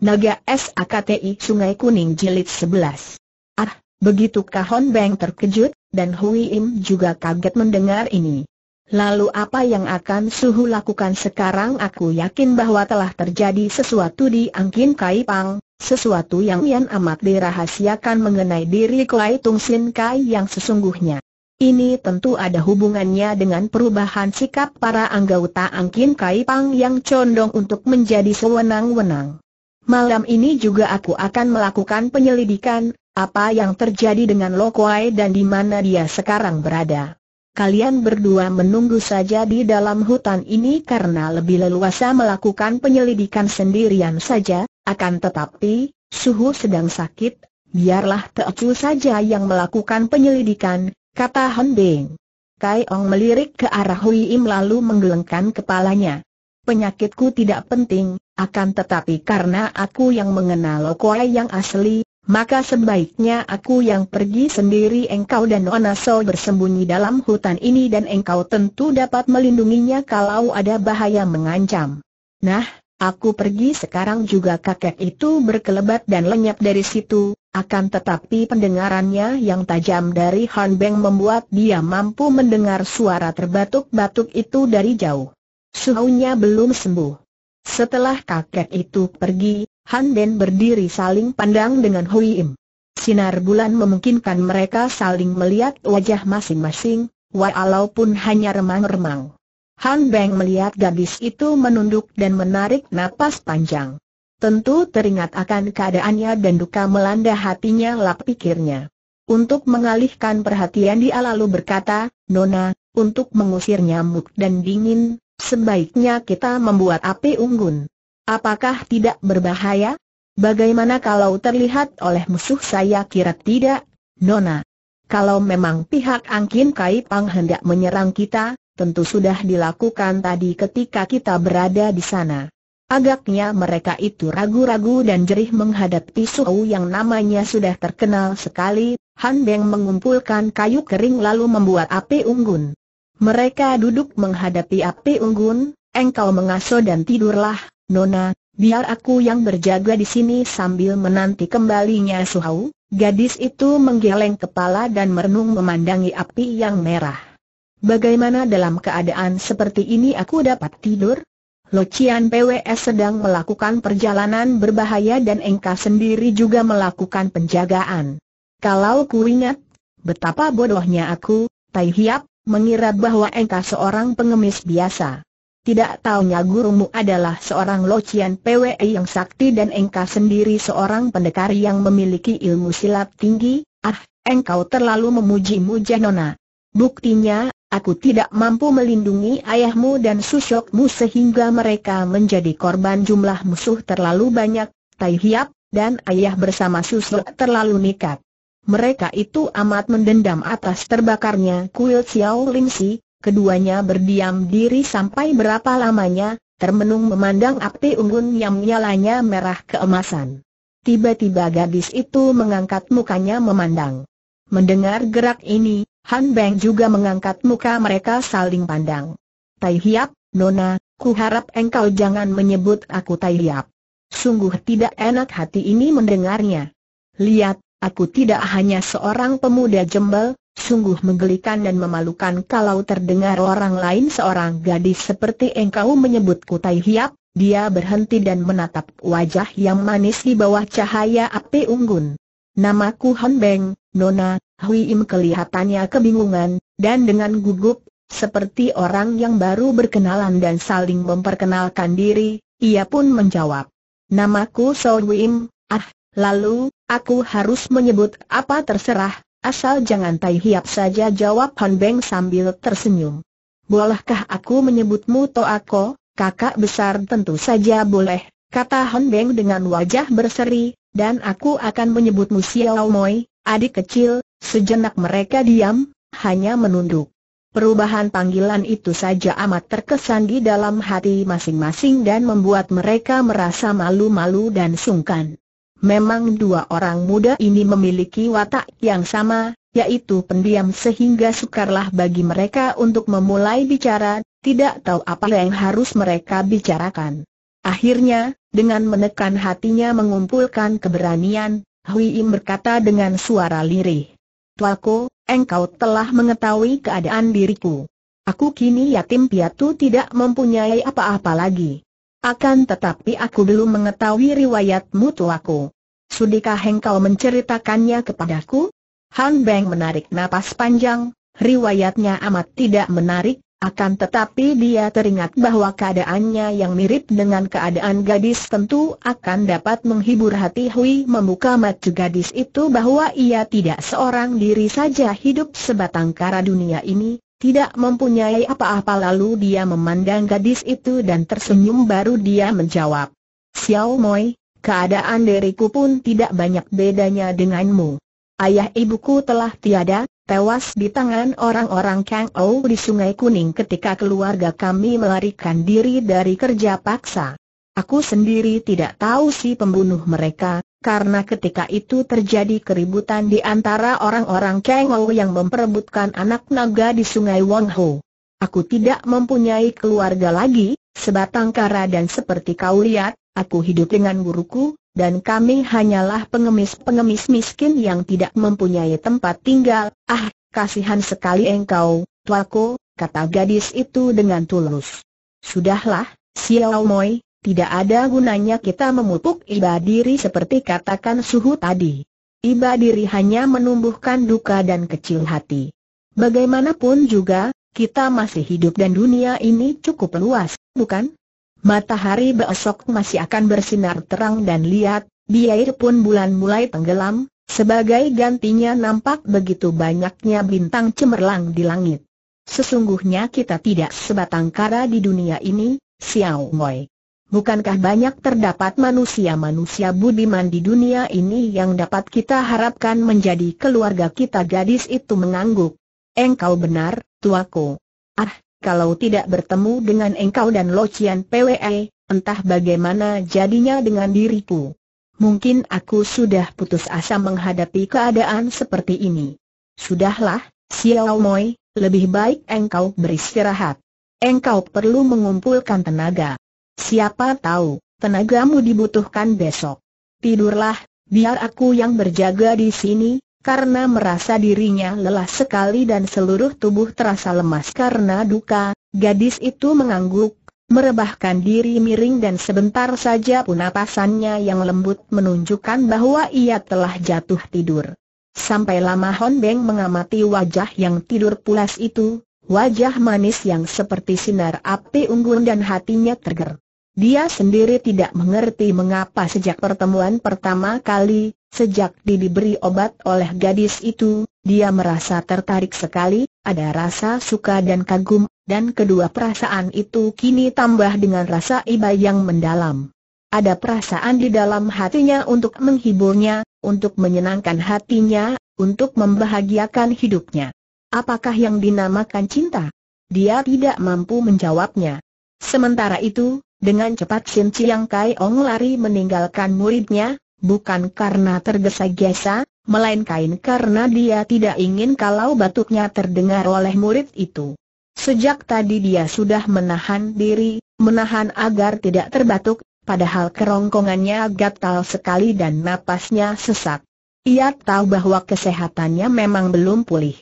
Naga SAKTI Sungai Kuning Jilid 11. Ah, begitu Kahon Beng terkejut, dan Hui Im juga kaget mendengar ini. Lalu apa yang akan Suhu lakukan sekarang aku yakin bahwa telah terjadi sesuatu di Angkin Kai Pang, sesuatu yang yang amat dirahasiakan mengenai diri Kuai Tung Sin Kai yang sesungguhnya. Ini tentu ada hubungannya dengan perubahan sikap para anggota Angkin Kai Pang yang condong untuk menjadi sewenang-wenang. Malam ini juga aku akan melakukan penyelidikan, apa yang terjadi dengan Lokwai dan di mana dia sekarang berada. Kalian berdua menunggu saja di dalam hutan ini karena lebih leluasa melakukan penyelidikan sendirian saja, akan tetapi, suhu sedang sakit, biarlah Teocu saja yang melakukan penyelidikan, kata Beng. Kai Ong melirik ke arah Hui Im lalu menggelengkan kepalanya. Penyakitku tidak penting, akan tetapi karena aku yang mengenal Lokoai yang asli, maka sebaiknya aku yang pergi sendiri engkau dan Onaso bersembunyi dalam hutan ini dan engkau tentu dapat melindunginya kalau ada bahaya mengancam. Nah, aku pergi sekarang juga kakek itu berkelebat dan lenyap dari situ, akan tetapi pendengarannya yang tajam dari Han Beng membuat dia mampu mendengar suara terbatuk-batuk itu dari jauh. Suhunya belum sembuh. Setelah kakek itu pergi, Han Den berdiri saling pandang dengan Hui Im. Sinar bulan memungkinkan mereka saling melihat wajah masing-masing, walaupun hanya remang-remang. Han Beng melihat gadis itu menunduk dan menarik napas panjang. Tentu teringat akan keadaannya dan duka melanda hatinya lap pikirnya. Untuk mengalihkan perhatian dia lalu berkata, Nona, untuk mengusir nyamuk dan dingin, Sebaiknya kita membuat api unggun. Apakah tidak berbahaya? Bagaimana kalau terlihat oleh musuh saya kira tidak, Nona? Kalau memang pihak Angkin Kai Pang hendak menyerang kita, tentu sudah dilakukan tadi ketika kita berada di sana. Agaknya mereka itu ragu-ragu dan jerih menghadapi Suhu yang namanya sudah terkenal sekali, Han Beng mengumpulkan kayu kering lalu membuat api unggun. Mereka duduk menghadapi api unggun, engkau mengaso dan tidurlah, Nona, biar aku yang berjaga di sini sambil menanti kembalinya Suhau. Gadis itu menggeleng kepala dan merenung memandangi api yang merah. Bagaimana dalam keadaan seperti ini aku dapat tidur? Locian PWS sedang melakukan perjalanan berbahaya dan engkau sendiri juga melakukan penjagaan. Kalau ku ingat, betapa bodohnya aku, Tai Hiap, mengira bahwa engkau seorang pengemis biasa. Tidak taunya gurumu adalah seorang locian PWE yang sakti dan engkau sendiri seorang pendekar yang memiliki ilmu silat tinggi, ah, engkau terlalu memuji Janona. nona. Buktinya, aku tidak mampu melindungi ayahmu dan susokmu sehingga mereka menjadi korban jumlah musuh terlalu banyak, Tai Hiap, dan ayah bersama susok terlalu nikat mereka itu amat mendendam atas terbakarnya kuil Xiao Lim Si, keduanya berdiam diri sampai berapa lamanya, termenung memandang api unggun yang menyalanya merah keemasan. Tiba-tiba gadis itu mengangkat mukanya memandang. Mendengar gerak ini, Han Beng juga mengangkat muka mereka saling pandang. Tai Hiap, Nona, ku harap engkau jangan menyebut aku Tai Hiap. Sungguh tidak enak hati ini mendengarnya. Lihat, Aku tidak hanya seorang pemuda jembel, sungguh menggelikan dan memalukan kalau terdengar orang lain seorang gadis seperti engkau menyebutku tai hiap, dia berhenti dan menatap wajah yang manis di bawah cahaya api unggun. Namaku Han Beng, Nona, Hui Im kelihatannya kebingungan, dan dengan gugup, seperti orang yang baru berkenalan dan saling memperkenalkan diri, ia pun menjawab. Namaku So Im, ah, Lalu, aku harus menyebut apa terserah, asal jangan Tai Hiap saja jawab Han Beng sambil tersenyum. Bolehkah aku menyebutmu Toako, kakak besar tentu saja boleh, kata Han Beng dengan wajah berseri, dan aku akan menyebutmu Xiao Moi, adik kecil, sejenak mereka diam, hanya menunduk. Perubahan panggilan itu saja amat terkesan di dalam hati masing-masing dan membuat mereka merasa malu-malu dan sungkan. Memang dua orang muda ini memiliki watak yang sama, yaitu pendiam sehingga sukarlah bagi mereka untuk memulai bicara, tidak tahu apa yang harus mereka bicarakan. Akhirnya, dengan menekan hatinya mengumpulkan keberanian, Hui Im berkata dengan suara lirih. Tualko, engkau telah mengetahui keadaan diriku. Aku kini yatim piatu tidak mempunyai apa-apa lagi. Akan tetapi aku belum mengetahui riwayat mutu aku. Sudikah engkau menceritakannya kepadaku? Han Beng menarik napas panjang, riwayatnya amat tidak menarik, akan tetapi dia teringat bahwa keadaannya yang mirip dengan keadaan gadis tentu akan dapat menghibur hati Hui membuka mata gadis itu bahwa ia tidak seorang diri saja hidup sebatang kara dunia ini, tidak mempunyai apa-apa lalu dia memandang gadis itu dan tersenyum baru dia menjawab. Xiao Moi, keadaan diriku pun tidak banyak bedanya denganmu. Ayah ibuku telah tiada, tewas di tangan orang-orang Kang Ou di Sungai Kuning ketika keluarga kami melarikan diri dari kerja paksa. Aku sendiri tidak tahu si pembunuh mereka, karena ketika itu terjadi keributan di antara orang-orang Kengou yang memperebutkan anak naga di sungai Wangho. Aku tidak mempunyai keluarga lagi, sebatang kara dan seperti kau lihat, aku hidup dengan guruku, dan kami hanyalah pengemis-pengemis miskin yang tidak mempunyai tempat tinggal. Ah, kasihan sekali engkau, tuaku, kata gadis itu dengan tulus. Sudahlah, Xiao Moi, tidak ada gunanya kita memupuk iba diri seperti katakan suhu tadi. Iba diri hanya menumbuhkan duka dan kecil hati. Bagaimanapun juga, kita masih hidup dan dunia ini cukup luas, bukan? Matahari besok masih akan bersinar terang dan lihat, biar pun bulan mulai tenggelam, sebagai gantinya nampak begitu banyaknya bintang cemerlang di langit. Sesungguhnya kita tidak sebatang kara di dunia ini, Xiao Moi. Bukankah banyak terdapat manusia-manusia budiman di dunia ini yang dapat kita harapkan menjadi keluarga kita gadis itu mengangguk. Engkau benar, tuaku. Ah, kalau tidak bertemu dengan engkau dan Locian PWE, entah bagaimana jadinya dengan diriku. Mungkin aku sudah putus asa menghadapi keadaan seperti ini. Sudahlah, Xiao Moi, lebih baik engkau beristirahat. Engkau perlu mengumpulkan tenaga. Siapa tahu, tenagamu dibutuhkan besok. Tidurlah, biar aku yang berjaga di sini, karena merasa dirinya lelah sekali dan seluruh tubuh terasa lemas karena duka, gadis itu mengangguk, merebahkan diri miring dan sebentar saja napasannya yang lembut menunjukkan bahwa ia telah jatuh tidur. Sampai lama Hon Beng mengamati wajah yang tidur pulas itu, wajah manis yang seperti sinar api unggun dan hatinya tergerak. Dia sendiri tidak mengerti mengapa sejak pertemuan pertama kali, sejak dia diberi obat oleh gadis itu, dia merasa tertarik sekali, ada rasa suka dan kagum, dan kedua perasaan itu kini tambah dengan rasa iba yang mendalam. Ada perasaan di dalam hatinya untuk menghiburnya, untuk menyenangkan hatinya, untuk membahagiakan hidupnya. Apakah yang dinamakan cinta? Dia tidak mampu menjawabnya. Sementara itu, dengan cepat Sim Chiang Kai Ong lari meninggalkan muridnya, bukan karena tergesa-gesa, melainkan karena dia tidak ingin kalau batuknya terdengar oleh murid itu. Sejak tadi dia sudah menahan diri, menahan agar tidak terbatuk, padahal kerongkongannya gatal sekali dan napasnya sesak. Ia tahu bahwa kesehatannya memang belum pulih.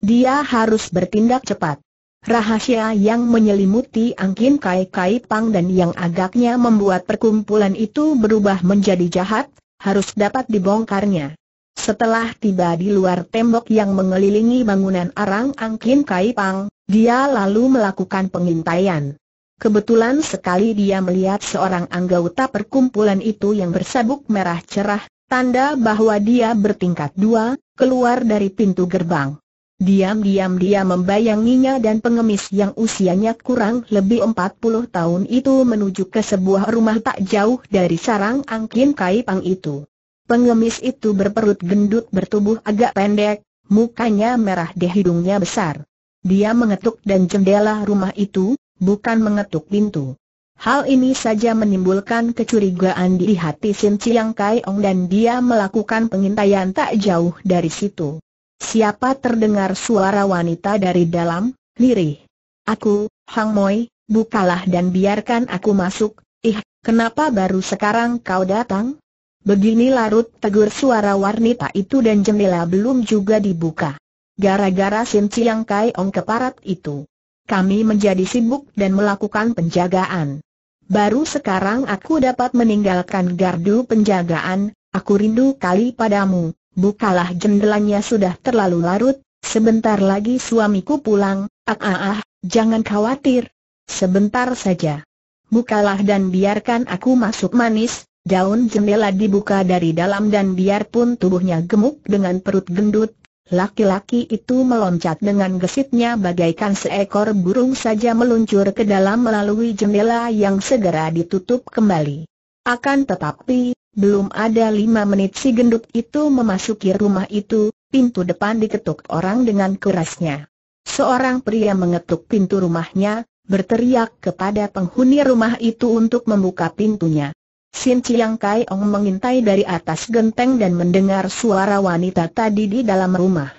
Dia harus bertindak cepat. Rahasia yang menyelimuti angkin kai-kai pang dan yang agaknya membuat perkumpulan itu berubah menjadi jahat, harus dapat dibongkarnya. Setelah tiba di luar tembok yang mengelilingi bangunan arang angkin kai pang, dia lalu melakukan pengintaian. Kebetulan sekali dia melihat seorang anggota perkumpulan itu yang bersabuk merah cerah, tanda bahwa dia bertingkat dua, keluar dari pintu gerbang. Diam-diam dia membayanginya dan pengemis yang usianya kurang lebih 40 tahun itu menuju ke sebuah rumah tak jauh dari sarang angkin kaipang itu. Pengemis itu berperut gendut bertubuh agak pendek, mukanya merah di hidungnya besar. Dia mengetuk dan jendela rumah itu, bukan mengetuk pintu. Hal ini saja menimbulkan kecurigaan di hati Sim Chiang Kai Ong dan dia melakukan pengintaian tak jauh dari situ. Siapa terdengar suara wanita dari dalam? Lirih. Aku, Hang Moi, bukalah dan biarkan aku masuk. Ih, kenapa baru sekarang kau datang? Begini larut tegur suara wanita itu dan jendela belum juga dibuka. Gara-gara Sin Chiang Kai Ong keparat itu. Kami menjadi sibuk dan melakukan penjagaan. Baru sekarang aku dapat meninggalkan gardu penjagaan, aku rindu kali padamu, bukalah jendelanya sudah terlalu larut, sebentar lagi suamiku pulang, ah ah ah, jangan khawatir. Sebentar saja. Bukalah dan biarkan aku masuk manis, daun jendela dibuka dari dalam dan biarpun tubuhnya gemuk dengan perut gendut, Laki-laki itu meloncat dengan gesitnya bagaikan seekor burung saja meluncur ke dalam melalui jendela yang segera ditutup kembali. Akan tetapi, belum ada lima menit si gendut itu memasuki rumah itu, pintu depan diketuk orang dengan kerasnya. Seorang pria mengetuk pintu rumahnya, berteriak kepada penghuni rumah itu untuk membuka pintunya. Sin Chiang Kai Ong mengintai dari atas genteng dan mendengar suara wanita tadi di dalam rumah.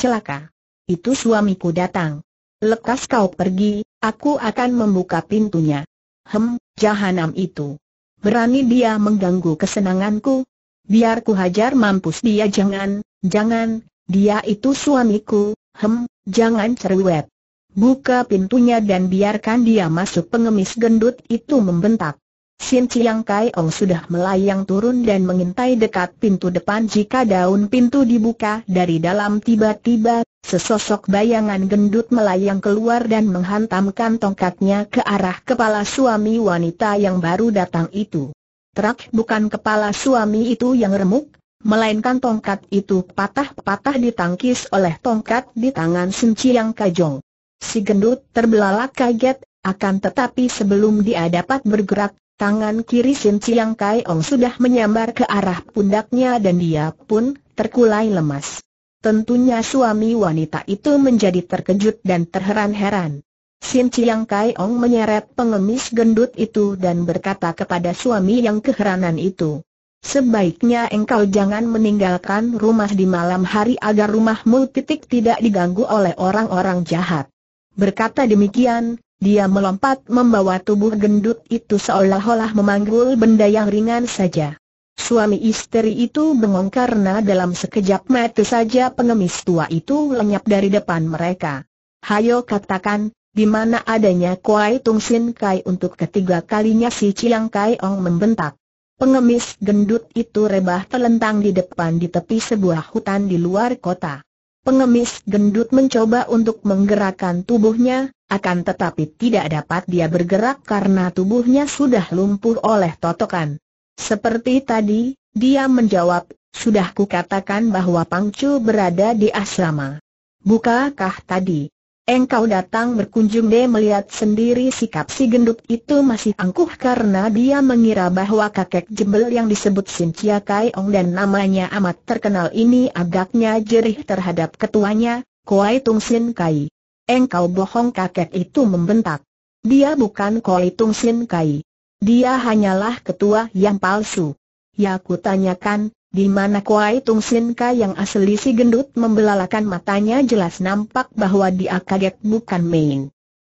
Celaka! Itu suamiku datang. Lekas kau pergi, aku akan membuka pintunya. Hem, jahanam itu berani dia mengganggu kesenanganku. Biar ku hajar mampus dia jangan, jangan, dia itu suamiku, hem, jangan cerewet. Buka pintunya dan biarkan dia masuk pengemis gendut itu membentak. Sin Chiang Kai Ong sudah melayang turun dan mengintai dekat pintu depan jika daun pintu dibuka dari dalam tiba-tiba, sesosok bayangan gendut melayang keluar dan menghantamkan tongkatnya ke arah kepala suami wanita yang baru datang itu. Terak bukan kepala suami itu yang remuk, melainkan tongkat itu patah-patah ditangkis oleh tongkat di tangan Sin Chiang Kajong. Si gendut terbelalak kaget, akan tetapi sebelum dia dapat bergerak, Tangan kiri Sim Chiang Kai Ong sudah menyambar ke arah pundaknya dan dia pun terkulai lemas. Tentunya suami wanita itu menjadi terkejut dan terheran-heran. Sim Chiang Kai Ong menyeret pengemis gendut itu dan berkata kepada suami yang keheranan itu. Sebaiknya engkau jangan meninggalkan rumah di malam hari agar rumahmu titik tidak diganggu oleh orang-orang jahat. Berkata demikian, dia melompat membawa tubuh gendut itu seolah-olah memanggul benda yang ringan saja. Suami istri itu bengong karena dalam sekejap mata saja pengemis tua itu lenyap dari depan mereka. Hayo katakan, di mana adanya Kuai Tung Sin Kai untuk ketiga kalinya si Chiang Kai Ong membentak. Pengemis gendut itu rebah telentang di depan di tepi sebuah hutan di luar kota. Pengemis gendut mencoba untuk menggerakkan tubuhnya, akan tetapi tidak dapat dia bergerak karena tubuhnya sudah lumpuh oleh totokan. Seperti tadi, dia menjawab, sudah kukatakan bahwa Pangcu berada di asrama. Bukakah tadi? Engkau datang berkunjung deh melihat sendiri sikap si gendut itu masih angkuh karena dia mengira bahwa kakek jebel yang disebut Sin Chia Kai Ong dan namanya amat terkenal ini agaknya jerih terhadap ketuanya, Kuai Tung Sin Kai. Engkau bohong kakek itu membentak. Dia bukan Koi Tung Sin Kai. Dia hanyalah ketua yang palsu. Ya kutanyakan, tanyakan, di mana Koi Tung Sin Kai yang asli si gendut membelalakan matanya jelas nampak bahwa dia kaget bukan main.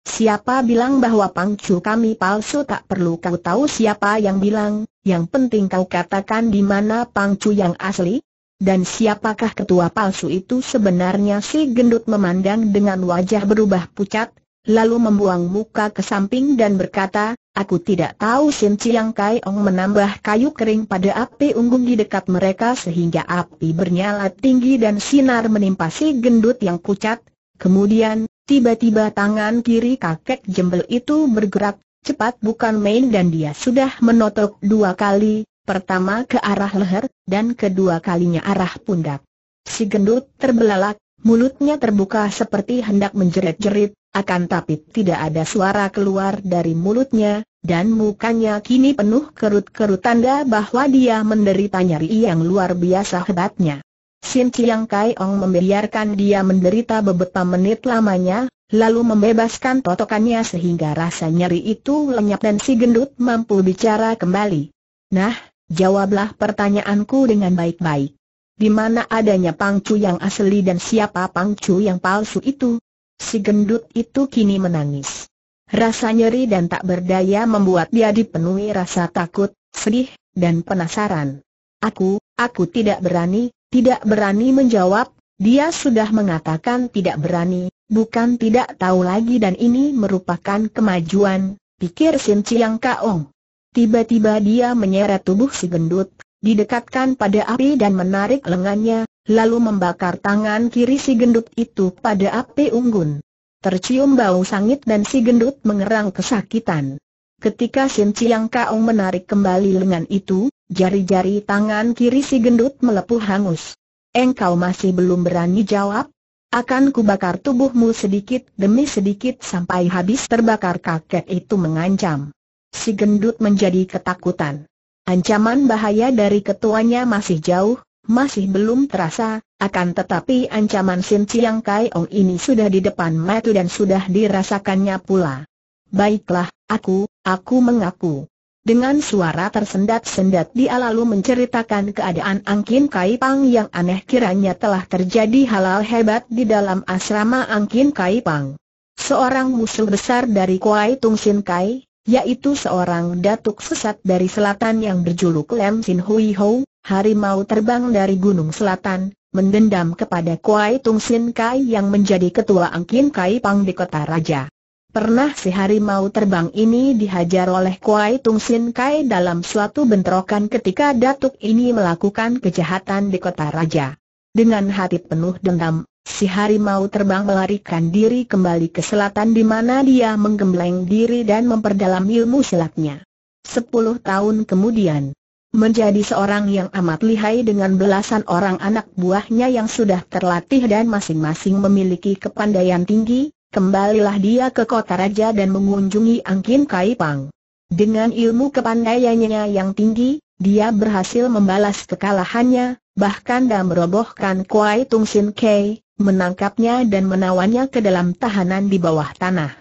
Siapa bilang bahwa pangcu kami palsu tak perlu kau tahu siapa yang bilang, yang penting kau katakan di mana pangcu yang asli? Dan siapakah ketua palsu itu sebenarnya si gendut memandang dengan wajah berubah pucat, lalu membuang muka ke samping dan berkata, Aku tidak tahu Sin Chiang Kai Ong menambah kayu kering pada api unggun di dekat mereka sehingga api bernyala tinggi dan sinar menimpa si gendut yang pucat. Kemudian, tiba-tiba tangan kiri kakek jembel itu bergerak, cepat bukan main dan dia sudah menotok dua kali, pertama ke arah leher, dan kedua kalinya arah pundak. Si gendut terbelalak, mulutnya terbuka seperti hendak menjerit-jerit, akan tapi tidak ada suara keluar dari mulutnya, dan mukanya kini penuh kerut-kerut tanda bahwa dia menderita nyeri yang luar biasa hebatnya. Sin Chiang Kai Ong membiarkan dia menderita beberapa menit lamanya, lalu membebaskan totokannya sehingga rasa nyeri itu lenyap dan si gendut mampu bicara kembali. Nah, Jawablah pertanyaanku dengan baik-baik. Di mana adanya pangcu yang asli dan siapa pangcu yang palsu itu? Si gendut itu kini menangis. Rasa nyeri dan tak berdaya membuat dia dipenuhi rasa takut, sedih, dan penasaran. Aku, aku tidak berani, tidak berani menjawab, dia sudah mengatakan tidak berani, bukan tidak tahu lagi dan ini merupakan kemajuan, pikir Sin Chiang Kaong. Tiba-tiba dia menyeret tubuh si gendut, didekatkan pada api dan menarik lengannya, lalu membakar tangan kiri si gendut itu pada api unggun. Tercium bau sangit dan si gendut mengerang kesakitan. Ketika Sin Chiang menarik kembali lengan itu, jari-jari tangan kiri si gendut melepuh hangus. Engkau masih belum berani jawab? Akan kubakar tubuhmu sedikit demi sedikit sampai habis terbakar kakek itu mengancam si gendut menjadi ketakutan. Ancaman bahaya dari ketuanya masih jauh, masih belum terasa, akan tetapi ancaman Sin Chiang Kai Ong ini sudah di depan mata dan sudah dirasakannya pula. Baiklah, aku, aku mengaku. Dengan suara tersendat-sendat dia lalu menceritakan keadaan Angkin Kai Pang yang aneh kiranya telah terjadi halal hebat di dalam asrama Angkin Kai Pang. Seorang musuh besar dari Kuai Tung Sin Kai, yaitu seorang datuk sesat dari selatan yang berjuluk Lem Sin Hui Ho, harimau terbang dari Gunung Selatan, mendendam kepada Kuai Tung Sin Kai yang menjadi ketua Angkin Kai Pang di kota Raja. Pernah si harimau terbang ini dihajar oleh Kuai Tung Sin Kai dalam suatu bentrokan ketika datuk ini melakukan kejahatan di kota Raja. Dengan hati penuh dendam, Si harimau terbang melarikan diri kembali ke selatan di mana dia menggembleng diri dan memperdalam ilmu silatnya. Sepuluh tahun kemudian, menjadi seorang yang amat lihai dengan belasan orang anak buahnya yang sudah terlatih dan masing-masing memiliki kepandaian tinggi, kembalilah dia ke kota raja dan mengunjungi Angkin Kaipang. Dengan ilmu kepandaiannya yang tinggi, dia berhasil membalas kekalahannya, bahkan dan merobohkan Kuai Tung Sin Kei, menangkapnya dan menawannya ke dalam tahanan di bawah tanah.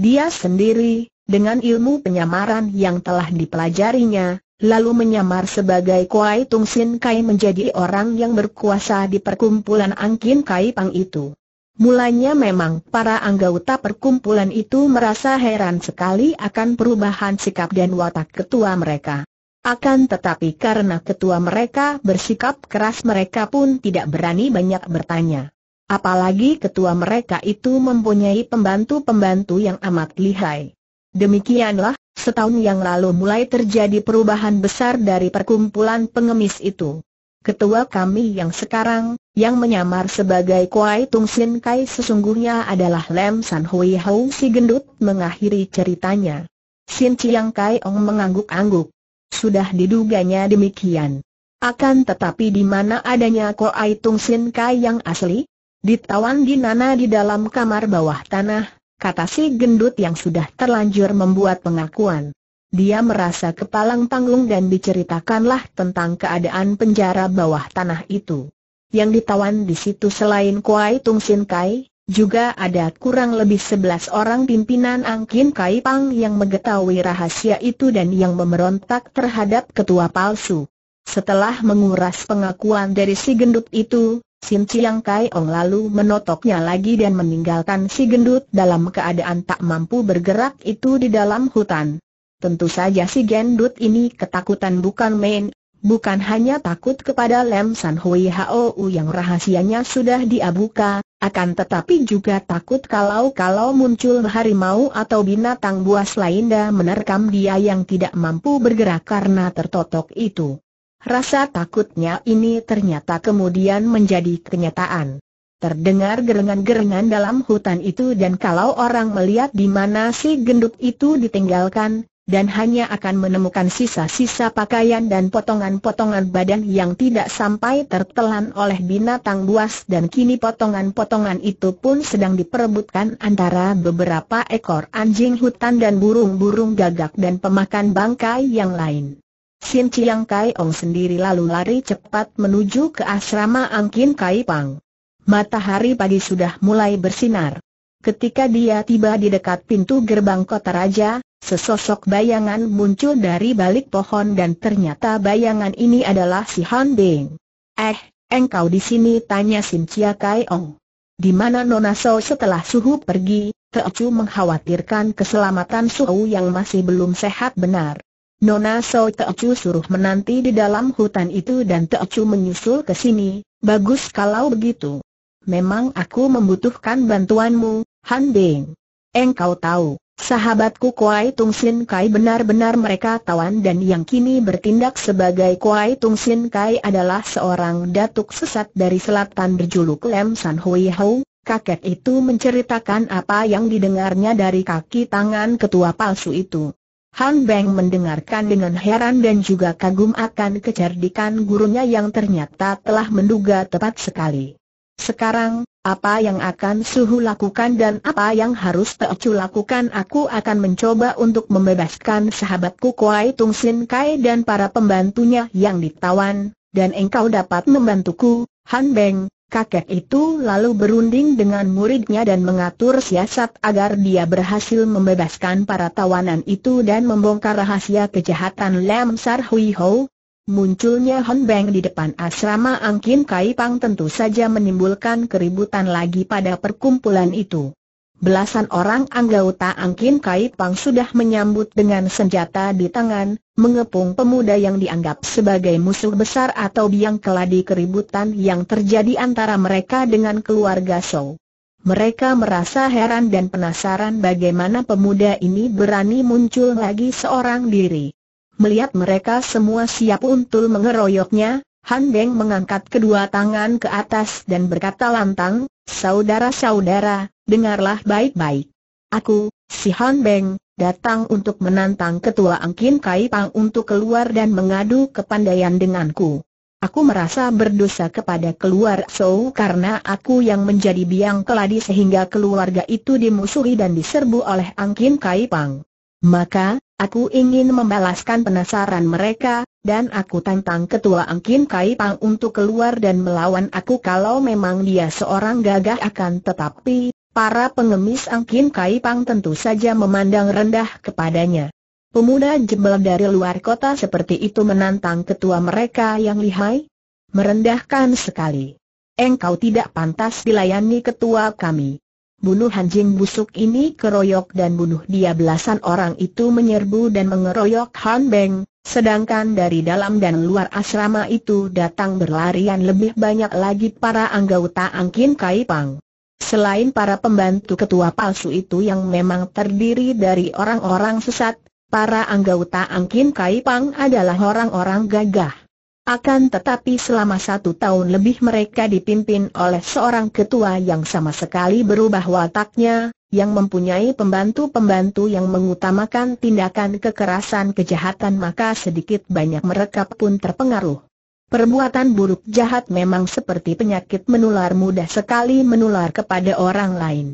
Dia sendiri, dengan ilmu penyamaran yang telah dipelajarinya, lalu menyamar sebagai Kuai Tung Sin Kai menjadi orang yang berkuasa di perkumpulan Angkin Kai Pang itu. Mulanya memang para anggota perkumpulan itu merasa heran sekali akan perubahan sikap dan watak ketua mereka. Akan tetapi karena ketua mereka bersikap keras mereka pun tidak berani banyak bertanya. Apalagi ketua mereka itu mempunyai pembantu-pembantu yang amat lihai. Demikianlah, setahun yang lalu mulai terjadi perubahan besar dari perkumpulan pengemis itu. Ketua kami yang sekarang, yang menyamar sebagai Kuai Tung Sin Kai sesungguhnya adalah Lem San Hui Hou si gendut mengakhiri ceritanya. Sin Chiang Kai Ong mengangguk-angguk. Sudah diduganya demikian. Akan tetapi di mana adanya Kuai Tung Sin Kai yang asli? Ditawan di Dinana di dalam kamar bawah tanah, kata si gendut yang sudah terlanjur membuat pengakuan. Dia merasa kepalang panggung dan diceritakanlah tentang keadaan penjara bawah tanah itu. Yang ditawan di situ selain Kuai Tung Sin Kai, juga ada kurang lebih 11 orang pimpinan Angkin Kai Pang yang mengetahui rahasia itu dan yang memberontak terhadap ketua palsu. Setelah menguras pengakuan dari si gendut itu, Sin Chiang Kai Ong lalu menotoknya lagi dan meninggalkan si gendut dalam keadaan tak mampu bergerak itu di dalam hutan. Tentu saja si gendut ini ketakutan bukan main, bukan hanya takut kepada Lem San Hui Hou yang rahasianya sudah diabuka, akan tetapi juga takut kalau-kalau muncul harimau atau binatang buas lainnya menerkam dia yang tidak mampu bergerak karena tertotok itu. Rasa takutnya ini ternyata kemudian menjadi kenyataan. Terdengar gerengan-gerengan dalam hutan itu dan kalau orang melihat di mana si gendut itu ditinggalkan, dan hanya akan menemukan sisa-sisa pakaian dan potongan-potongan badan yang tidak sampai tertelan oleh binatang buas dan kini potongan-potongan itu pun sedang diperebutkan antara beberapa ekor anjing hutan dan burung-burung gagak dan pemakan bangkai yang lain. Sin Chiang Kai Ong sendiri lalu lari cepat menuju ke asrama Angkin Kai Pang. Matahari pagi sudah mulai bersinar. Ketika dia tiba di dekat pintu gerbang kota raja, sesosok bayangan muncul dari balik pohon dan ternyata bayangan ini adalah si Han Bing. Eh, engkau di sini tanya Sim Chia Kai Ong. Di mana Nona So setelah Suhu pergi, Teo Chu mengkhawatirkan keselamatan Suhu yang masih belum sehat benar. Nona So Teocu suruh menanti di dalam hutan itu dan Teocu menyusul ke sini, bagus kalau begitu. Memang aku membutuhkan bantuanmu, Han Bing. Engkau tahu, sahabatku Kuai Tung Sin Kai benar-benar mereka tawan dan yang kini bertindak sebagai Kuai Tung Sin Kai adalah seorang datuk sesat dari selatan berjuluk Lem San Hui Hou. Kakek itu menceritakan apa yang didengarnya dari kaki tangan ketua palsu itu. Han Beng mendengarkan dengan heran dan juga kagum akan kecerdikan gurunya yang ternyata telah menduga tepat sekali. Sekarang, apa yang akan Suhu lakukan dan apa yang harus Teocu lakukan aku akan mencoba untuk membebaskan sahabatku Kuai Tung Sin Kai dan para pembantunya yang ditawan, dan engkau dapat membantuku, Han Beng, Kakek itu lalu berunding dengan muridnya dan mengatur siasat agar dia berhasil membebaskan para tawanan itu dan membongkar rahasia kejahatan Lam Sar Hui Ho. Munculnya Hon Beng di depan asrama Angkin Kai Pang tentu saja menimbulkan keributan lagi pada perkumpulan itu. Belasan orang anggota Angkin Kai Pang sudah menyambut dengan senjata di tangan, mengepung pemuda yang dianggap sebagai musuh besar atau biang keladi keributan yang terjadi antara mereka dengan keluarga Shou. Mereka merasa heran dan penasaran bagaimana pemuda ini berani muncul lagi seorang diri. Melihat mereka semua siap untuk mengeroyoknya, Han Deng mengangkat kedua tangan ke atas dan berkata lantang, Saudara-saudara, Dengarlah baik-baik. Aku, si Han Beng, datang untuk menantang ketua Angkin Kai Pang untuk keluar dan mengadu kepandaian denganku. Aku merasa berdosa kepada keluar So karena aku yang menjadi biang keladi sehingga keluarga itu dimusuhi dan diserbu oleh Angkin Kai Pang. Maka, aku ingin membalaskan penasaran mereka, dan aku tantang ketua Angkin Kai Pang untuk keluar dan melawan aku kalau memang dia seorang gagah akan tetapi, Para pengemis Angkin Kai Pang tentu saja memandang rendah kepadanya. Pemuda jebel dari luar kota seperti itu menantang ketua mereka yang lihai? Merendahkan sekali. Engkau tidak pantas dilayani ketua kami. Bunuh anjing busuk ini keroyok dan bunuh dia belasan orang itu menyerbu dan mengeroyok Han Beng, Sedangkan dari dalam dan luar asrama itu datang berlarian lebih banyak lagi para anggota Angkin Kai Pang. Selain para pembantu ketua palsu itu yang memang terdiri dari orang-orang sesat, para anggota Angkin Kai Pang adalah orang-orang gagah. Akan tetapi selama satu tahun lebih mereka dipimpin oleh seorang ketua yang sama sekali berubah wataknya, yang mempunyai pembantu-pembantu yang mengutamakan tindakan kekerasan kejahatan maka sedikit banyak mereka pun terpengaruh. Perbuatan buruk jahat memang seperti penyakit menular mudah sekali menular kepada orang lain.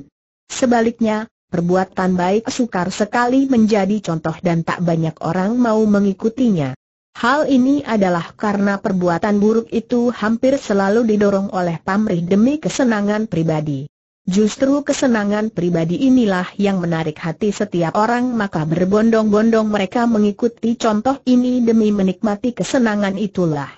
Sebaliknya, perbuatan baik sukar sekali menjadi contoh dan tak banyak orang mau mengikutinya. Hal ini adalah karena perbuatan buruk itu hampir selalu didorong oleh pamrih demi kesenangan pribadi. Justru kesenangan pribadi inilah yang menarik hati setiap orang maka berbondong-bondong mereka mengikuti contoh ini demi menikmati kesenangan itulah.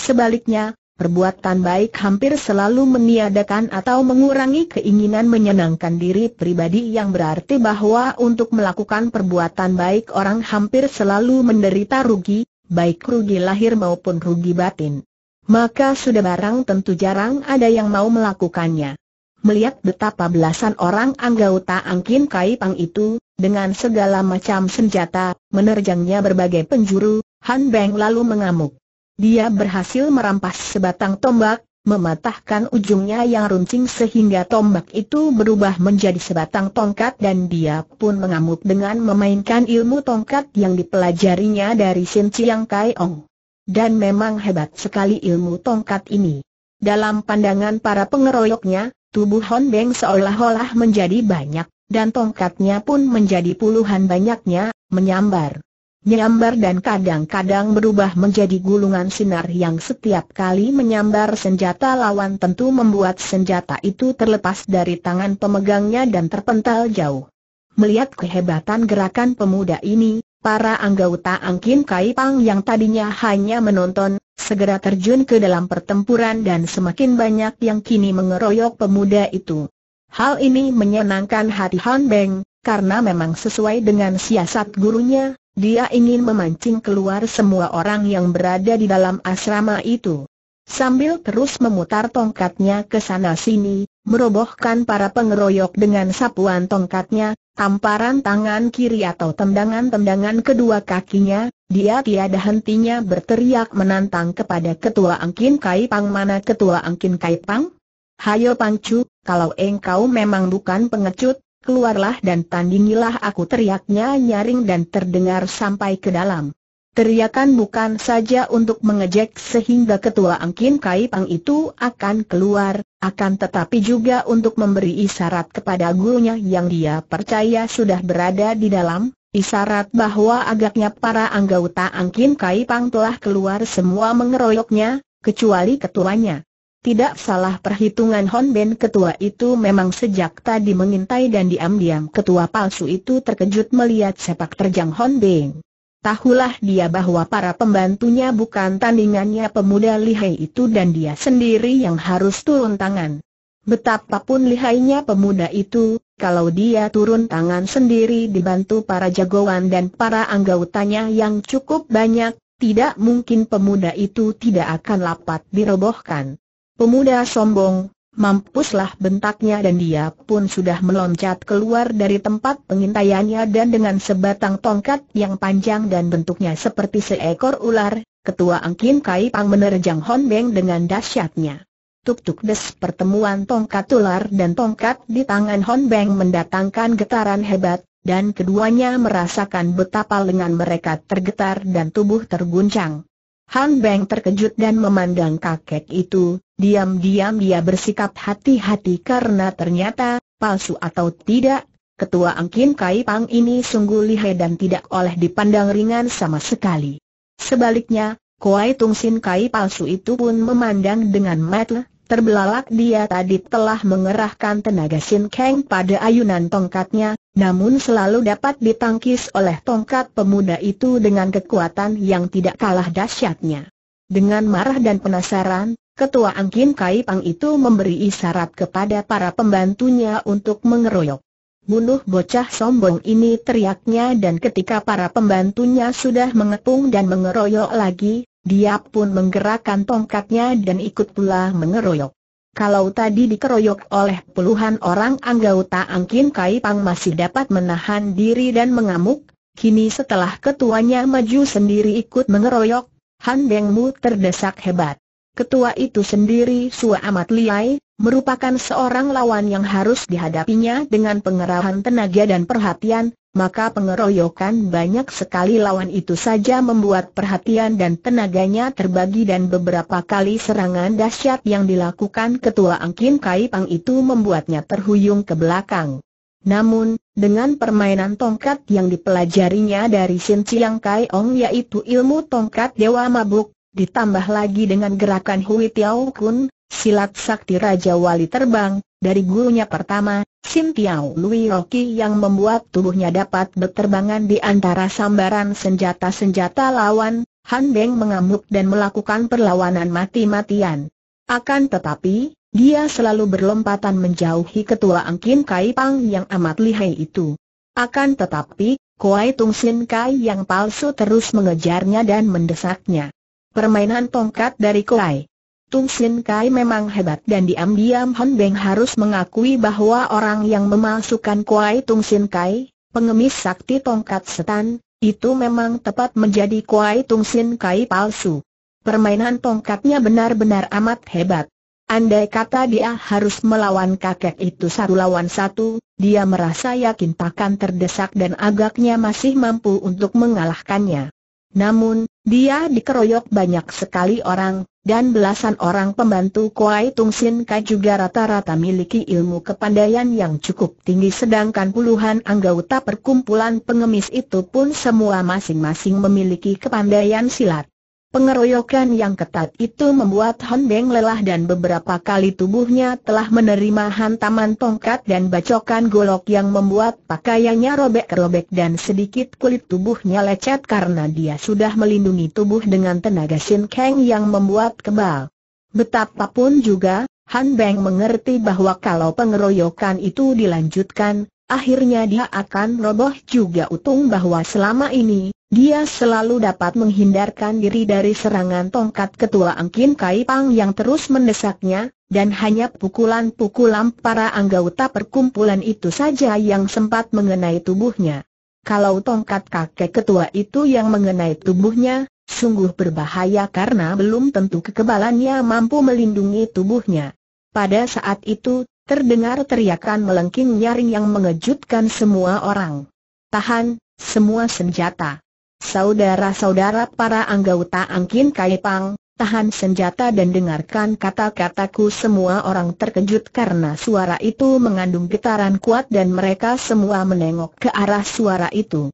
Sebaliknya, perbuatan baik hampir selalu meniadakan atau mengurangi keinginan menyenangkan diri pribadi yang berarti bahwa untuk melakukan perbuatan baik orang hampir selalu menderita rugi, baik rugi lahir maupun rugi batin. Maka sudah barang tentu jarang ada yang mau melakukannya. Melihat betapa belasan orang anggota Angkin Kai Pang itu, dengan segala macam senjata, menerjangnya berbagai penjuru, Han Beng lalu mengamuk. Dia berhasil merampas sebatang tombak, mematahkan ujungnya yang runcing sehingga tombak itu berubah menjadi sebatang tongkat dan dia pun mengamuk dengan memainkan ilmu tongkat yang dipelajarinya dari Sin Chiang Kai Ong. Dan memang hebat sekali ilmu tongkat ini. Dalam pandangan para pengeroyoknya, tubuh Hon Beng seolah-olah menjadi banyak, dan tongkatnya pun menjadi puluhan banyaknya, menyambar nyambar dan kadang-kadang berubah menjadi gulungan sinar yang setiap kali menyambar senjata lawan tentu membuat senjata itu terlepas dari tangan pemegangnya dan terpental jauh. Melihat kehebatan gerakan pemuda ini, para anggota Angkin pang yang tadinya hanya menonton, segera terjun ke dalam pertempuran dan semakin banyak yang kini mengeroyok pemuda itu. Hal ini menyenangkan hati Han Beng, karena memang sesuai dengan siasat gurunya, dia ingin memancing keluar semua orang yang berada di dalam asrama itu. Sambil terus memutar tongkatnya ke sana-sini, merobohkan para pengeroyok dengan sapuan tongkatnya, tamparan tangan kiri atau tendangan-tendangan kedua kakinya, dia tiada hentinya berteriak menantang kepada Ketua Angkin Kai Pang mana Ketua Angkin Kai Pang? Hayo Pangcu, kalau engkau memang bukan pengecut, keluarlah dan tandingilah aku teriaknya nyaring dan terdengar sampai ke dalam. Teriakan bukan saja untuk mengejek sehingga ketua Angkin Kai Pang itu akan keluar, akan tetapi juga untuk memberi isyarat kepada gurunya yang dia percaya sudah berada di dalam, isyarat bahwa agaknya para anggota Angkin Kai Pang telah keluar semua mengeroyoknya, kecuali ketuanya. Tidak salah perhitungan Honben ketua itu memang sejak tadi mengintai dan diam-diam ketua palsu itu terkejut melihat sepak terjang Honben. Tahulah dia bahwa para pembantunya bukan tandingannya pemuda lihai itu dan dia sendiri yang harus turun tangan. Betapapun lihainya pemuda itu, kalau dia turun tangan sendiri dibantu para jagoan dan para anggotanya yang cukup banyak, tidak mungkin pemuda itu tidak akan lapat dirobohkan. Pemuda sombong, mampuslah bentaknya dan dia pun sudah meloncat keluar dari tempat pengintaiannya dan dengan sebatang tongkat yang panjang dan bentuknya seperti seekor ular, ketua Angkin Kai Pang menerjang Hon Beng dengan dahsyatnya. Tuk-tuk des pertemuan tongkat ular dan tongkat di tangan Hon Beng mendatangkan getaran hebat, dan keduanya merasakan betapa lengan mereka tergetar dan tubuh terguncang. Han Beng terkejut dan memandang kakek itu, diam-diam dia bersikap hati-hati karena ternyata, palsu atau tidak, ketua Angkin Kai Pang ini sungguh lihai dan tidak oleh dipandang ringan sama sekali. Sebaliknya, Kuai Tung Sin Kai palsu itu pun memandang dengan matle. Terbelalak dia tadi telah mengerahkan tenaga Sin Kang pada ayunan tongkatnya, namun selalu dapat ditangkis oleh tongkat pemuda itu dengan kekuatan yang tidak kalah dahsyatnya. Dengan marah dan penasaran, Ketua Angkin Kai Pang itu memberi isyarat kepada para pembantunya untuk mengeroyok. Bunuh bocah sombong ini teriaknya dan ketika para pembantunya sudah mengepung dan mengeroyok lagi, dia pun menggerakkan tongkatnya dan ikut pula mengeroyok. Kalau tadi dikeroyok oleh puluhan orang anggota Angkin Kai Pang masih dapat menahan diri dan mengamuk, kini setelah ketuanya maju sendiri ikut mengeroyok, Han Beng Mu terdesak hebat. Ketua itu sendiri sua amat liai, merupakan seorang lawan yang harus dihadapinya dengan pengerahan tenaga dan perhatian, maka pengeroyokan banyak sekali lawan itu saja membuat perhatian dan tenaganya terbagi dan beberapa kali serangan dahsyat yang dilakukan ketua Angkin Kai Pang itu membuatnya terhuyung ke belakang. Namun, dengan permainan tongkat yang dipelajarinya dari Sin Chiang Kai Ong yaitu ilmu tongkat Dewa Mabuk, Ditambah lagi dengan gerakan Hui Tiao Kun, silat sakti Raja Wali terbang, dari gurunya pertama, Sim Tiao Lui Roki yang membuat tubuhnya dapat berterbangan di antara sambaran senjata-senjata lawan, Han Deng mengamuk dan melakukan perlawanan mati-matian. Akan tetapi, dia selalu berlompatan menjauhi ketua Angkin Kai Pang yang amat lihai itu. Akan tetapi, Kuai Tung Sin Kai yang palsu terus mengejarnya dan mendesaknya. Permainan tongkat dari Kuai Tung Sin Kai memang hebat dan diam-diam Hon Beng harus mengakui bahwa orang yang memasukkan Kuai Tung Sin Kai, pengemis sakti tongkat setan, itu memang tepat menjadi Kuai Tung Sin Kai palsu. Permainan tongkatnya benar-benar amat hebat. Andai kata dia harus melawan kakek itu satu lawan satu, dia merasa yakin takkan terdesak dan agaknya masih mampu untuk mengalahkannya. Namun, dia dikeroyok banyak sekali orang, dan belasan orang pembantu Kuai Tung Sin Kai juga rata-rata miliki ilmu kepandaian yang cukup tinggi sedangkan puluhan anggota perkumpulan pengemis itu pun semua masing-masing memiliki kepandaian silat. Pengeroyokan yang ketat itu membuat Beng lelah dan beberapa kali tubuhnya telah menerima hantaman tongkat dan bacokan golok yang membuat pakaiannya robek-robek dan sedikit kulit tubuhnya lecet karena dia sudah melindungi tubuh dengan tenaga Sin Kang yang membuat kebal. Betapapun juga, Han Beng mengerti bahwa kalau pengeroyokan itu dilanjutkan, akhirnya dia akan roboh juga utung bahwa selama ini, dia selalu dapat menghindarkan diri dari serangan tongkat ketua Angkin Kai Pang yang terus mendesaknya, dan hanya pukulan-pukulan para anggota perkumpulan itu saja yang sempat mengenai tubuhnya. Kalau tongkat kakek ketua itu yang mengenai tubuhnya, sungguh berbahaya karena belum tentu kekebalannya mampu melindungi tubuhnya. Pada saat itu, terdengar teriakan melengking nyaring yang mengejutkan semua orang. Tahan, semua senjata. Saudara-saudara para anggota Angkin Kaipang, tahan senjata dan dengarkan kata-kataku semua orang terkejut karena suara itu mengandung getaran kuat dan mereka semua menengok ke arah suara itu.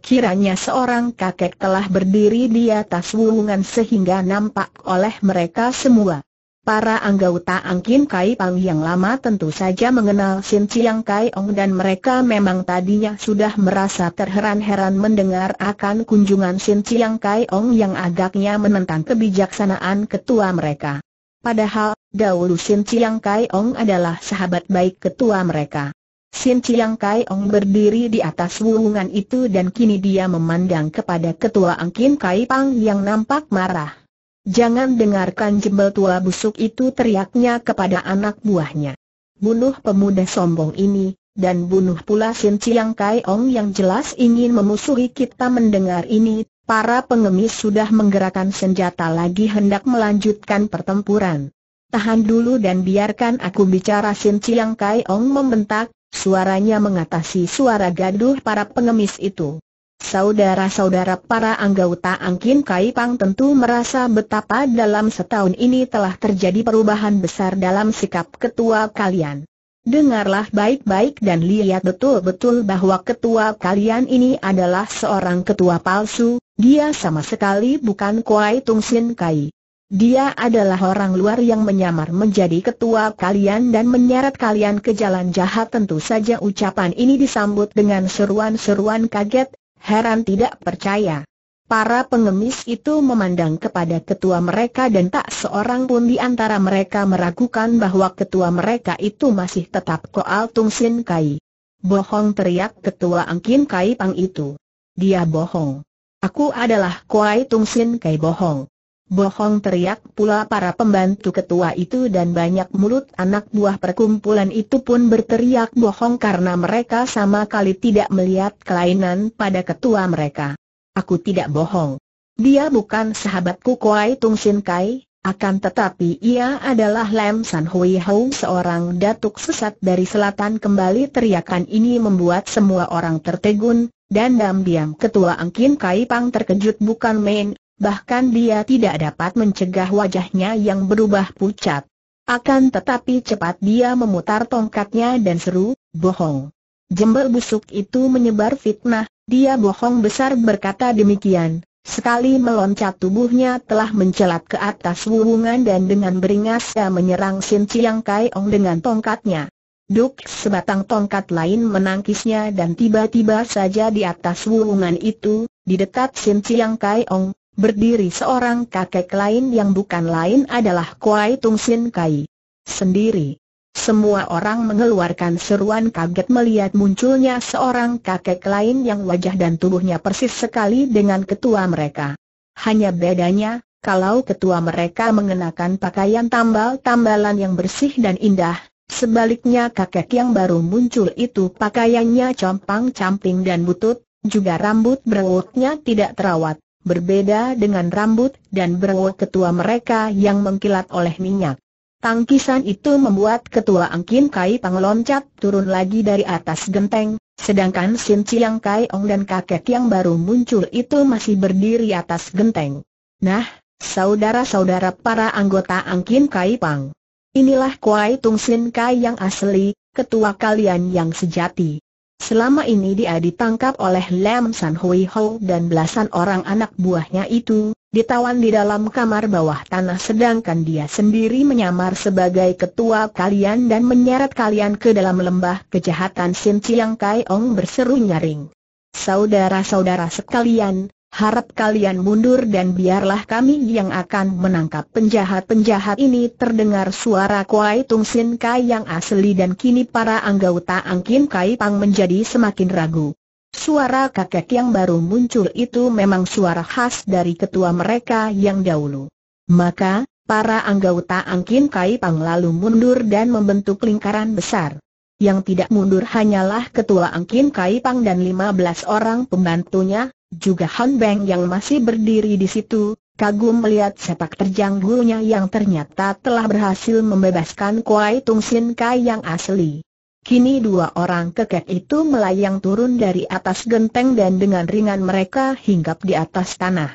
Kiranya seorang kakek telah berdiri di atas wulungan sehingga nampak oleh mereka semua. Para anggota Angkin Kai Pang yang lama tentu saja mengenal Sin Chiang Kai Ong dan mereka memang tadinya sudah merasa terheran-heran mendengar akan kunjungan Sin Chiang Kai Ong yang agaknya menentang kebijaksanaan ketua mereka. Padahal, dahulu Sin Chiang Kai Ong adalah sahabat baik ketua mereka. Sin Chiang Kai Ong berdiri di atas wulungan itu dan kini dia memandang kepada ketua Angkin Kai Pang yang nampak marah. Jangan dengarkan jembel tua busuk itu teriaknya kepada anak buahnya. Bunuh pemuda sombong ini, dan bunuh pula Sin Chiang Kai Ong yang jelas ingin memusuhi kita mendengar ini, para pengemis sudah menggerakkan senjata lagi hendak melanjutkan pertempuran. Tahan dulu dan biarkan aku bicara Sin Chiang Kai Ong membentak, suaranya mengatasi suara gaduh para pengemis itu. Saudara-saudara para anggota Angkin kai pang tentu merasa betapa dalam setahun ini telah terjadi perubahan besar dalam sikap ketua kalian. Dengarlah baik-baik dan lihat betul-betul bahwa ketua kalian ini adalah seorang ketua palsu, dia sama sekali bukan Kuai Tung Sin Kai. Dia adalah orang luar yang menyamar menjadi ketua kalian dan menyeret kalian ke jalan jahat tentu saja ucapan ini disambut dengan seruan-seruan kaget, Heran tidak percaya. Para pengemis itu memandang kepada ketua mereka dan tak seorang pun di antara mereka meragukan bahwa ketua mereka itu masih tetap Koal Tung Sin Kai. Bohong teriak ketua Angkin Kai Pang itu. Dia bohong. Aku adalah Koal Tung Sin Kai bohong. Bohong teriak pula para pembantu ketua itu dan banyak mulut anak buah perkumpulan itu pun berteriak bohong karena mereka sama kali tidak melihat kelainan pada ketua mereka. Aku tidak bohong. Dia bukan sahabatku Kuai Tung Sin Kai, akan tetapi ia adalah Lam San Hui Hou seorang datuk sesat dari selatan kembali teriakan ini membuat semua orang tertegun, dan diam-diam ketua Angkin Kai Pang terkejut bukan main bahkan dia tidak dapat mencegah wajahnya yang berubah pucat. Akan tetapi cepat dia memutar tongkatnya dan seru, bohong. Jembel busuk itu menyebar fitnah, dia bohong besar berkata demikian. Sekali meloncat tubuhnya telah mencelat ke atas wuwungan dan dengan beringas dia menyerang Sin Chiang Kai Ong dengan tongkatnya. Duk sebatang tongkat lain menangkisnya dan tiba-tiba saja di atas wuwungan itu, di dekat Sin Chiang Kai Ong, berdiri seorang kakek lain yang bukan lain adalah Kuai Tung Sin Kai. Sendiri. Semua orang mengeluarkan seruan kaget melihat munculnya seorang kakek lain yang wajah dan tubuhnya persis sekali dengan ketua mereka. Hanya bedanya, kalau ketua mereka mengenakan pakaian tambal-tambalan yang bersih dan indah, sebaliknya kakek yang baru muncul itu pakaiannya compang-camping dan butut, juga rambut berwutnya tidak terawat berbeda dengan rambut dan berwok ketua mereka yang mengkilat oleh minyak. Tangkisan itu membuat ketua Angkin Kai Pang loncat turun lagi dari atas genteng, sedangkan Sin Chiang Kai Ong dan kakek yang baru muncul itu masih berdiri atas genteng. Nah, saudara-saudara para anggota Angkin Kai Pang. Inilah Kuai Tung Sin Kai yang asli, ketua kalian yang sejati. Selama ini dia ditangkap oleh Lam San Hui Ho dan belasan orang anak buahnya itu, ditawan di dalam kamar bawah tanah sedangkan dia sendiri menyamar sebagai ketua kalian dan menyeret kalian ke dalam lembah kejahatan Sin Chiang Kai Ong berseru nyaring. Saudara-saudara sekalian, Harap kalian mundur dan biarlah kami yang akan menangkap penjahat-penjahat ini Terdengar suara Kuai Tung Sin Kai yang asli dan kini para anggota Angkin Kai Pang menjadi semakin ragu Suara kakek yang baru muncul itu memang suara khas dari ketua mereka yang dahulu Maka, para anggota Angkin Kai Pang lalu mundur dan membentuk lingkaran besar yang tidak mundur hanyalah Ketua Angkin Kai Pang dan 15 orang pembantunya, juga Han Beng yang masih berdiri di situ, kagum melihat sepak terjang gurunya yang ternyata telah berhasil membebaskan Kuai Tung Sin Kai yang asli. Kini dua orang kekek itu melayang turun dari atas genteng dan dengan ringan mereka hinggap di atas tanah.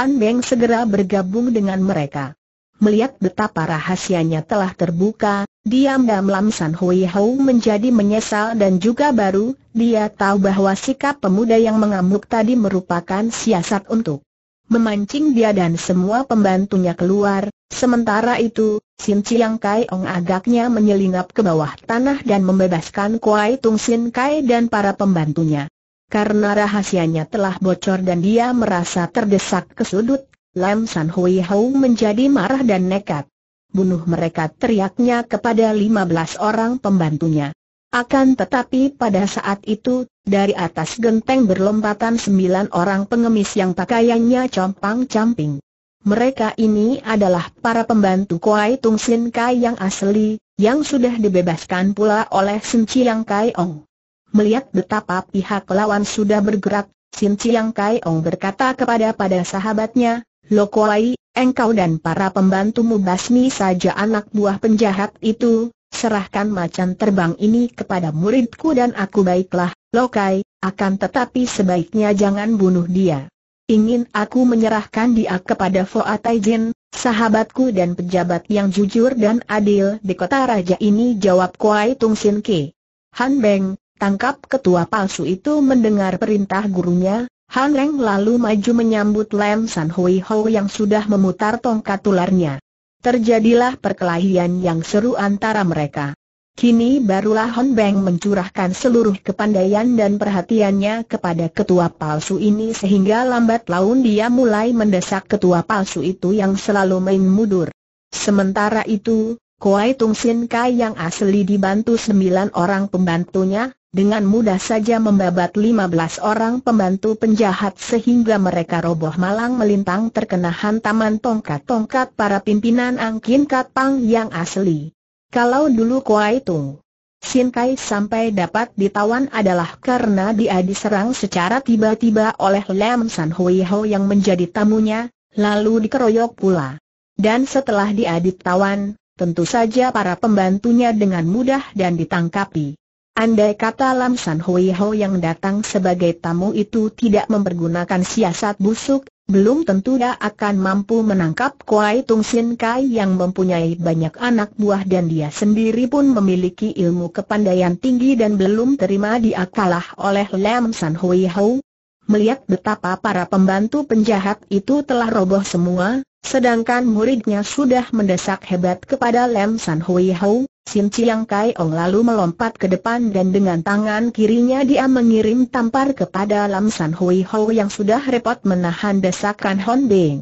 Han Beng segera bergabung dengan mereka. Melihat betapa rahasianya telah terbuka, Diam Lam San Hui Hou menjadi menyesal dan juga baru, dia tahu bahwa sikap pemuda yang mengamuk tadi merupakan siasat untuk memancing dia dan semua pembantunya keluar, sementara itu, Sin Chiang Kai Ong agaknya menyelinap ke bawah tanah dan membebaskan Kuai Tung Sin Kai dan para pembantunya. Karena rahasianya telah bocor dan dia merasa terdesak ke sudut, Lam San Hui Hou menjadi marah dan nekat bunuh mereka teriaknya kepada 15 orang pembantunya. Akan tetapi pada saat itu, dari atas genteng berlompatan sembilan orang pengemis yang pakaiannya compang-camping. Mereka ini adalah para pembantu Kuai Tung Sin Kai yang asli, yang sudah dibebaskan pula oleh Sin Chiang Kai Ong. Melihat betapa pihak lawan sudah bergerak, Sin Chiang Kai Ong berkata kepada pada sahabatnya, Lo Kuai, engkau dan para pembantumu basmi saja anak buah penjahat itu, serahkan macan terbang ini kepada muridku dan aku baiklah, Lokai, akan tetapi sebaiknya jangan bunuh dia. Ingin aku menyerahkan dia kepada Foa sahabatku dan pejabat yang jujur dan adil di kota raja ini jawab Kuai Tung Sin Ki. Han Beng, tangkap ketua palsu itu mendengar perintah gurunya, Han Leng lalu maju menyambut Lam San Hui Ho yang sudah memutar tongkat tularnya. Terjadilah perkelahian yang seru antara mereka. Kini barulah Hon Beng mencurahkan seluruh kepandaian dan perhatiannya kepada ketua palsu ini sehingga lambat laun dia mulai mendesak ketua palsu itu yang selalu main mudur. Sementara itu, Kuai Tung Sin Kai yang asli dibantu sembilan orang pembantunya, dengan mudah saja membabat 15 orang pembantu penjahat sehingga mereka roboh malang melintang terkena hantaman tongkat-tongkat para pimpinan Angkin Katpang yang asli. Kalau dulu Kuai Tung Sin Kai sampai dapat ditawan adalah karena dia diserang secara tiba-tiba oleh Lam San Hui Ho yang menjadi tamunya, lalu dikeroyok pula. Dan setelah dia ditawan, tentu saja para pembantunya dengan mudah dan ditangkapi. Andai kata Lam San Hui Ho yang datang sebagai tamu itu tidak mempergunakan siasat busuk, belum tentu dia akan mampu menangkap Kuai Tung Sin Kai yang mempunyai banyak anak buah dan dia sendiri pun memiliki ilmu kepandaian tinggi dan belum terima dia kalah oleh Lam San Hui Ho. Melihat betapa para pembantu penjahat itu telah roboh semua, Sedangkan muridnya sudah mendesak hebat kepada Lem San Hui Hou, Sim Chiang Kai Ong lalu melompat ke depan dan dengan tangan kirinya dia mengirim tampar kepada Lam San Hui Hou yang sudah repot menahan desakan Hon Bing.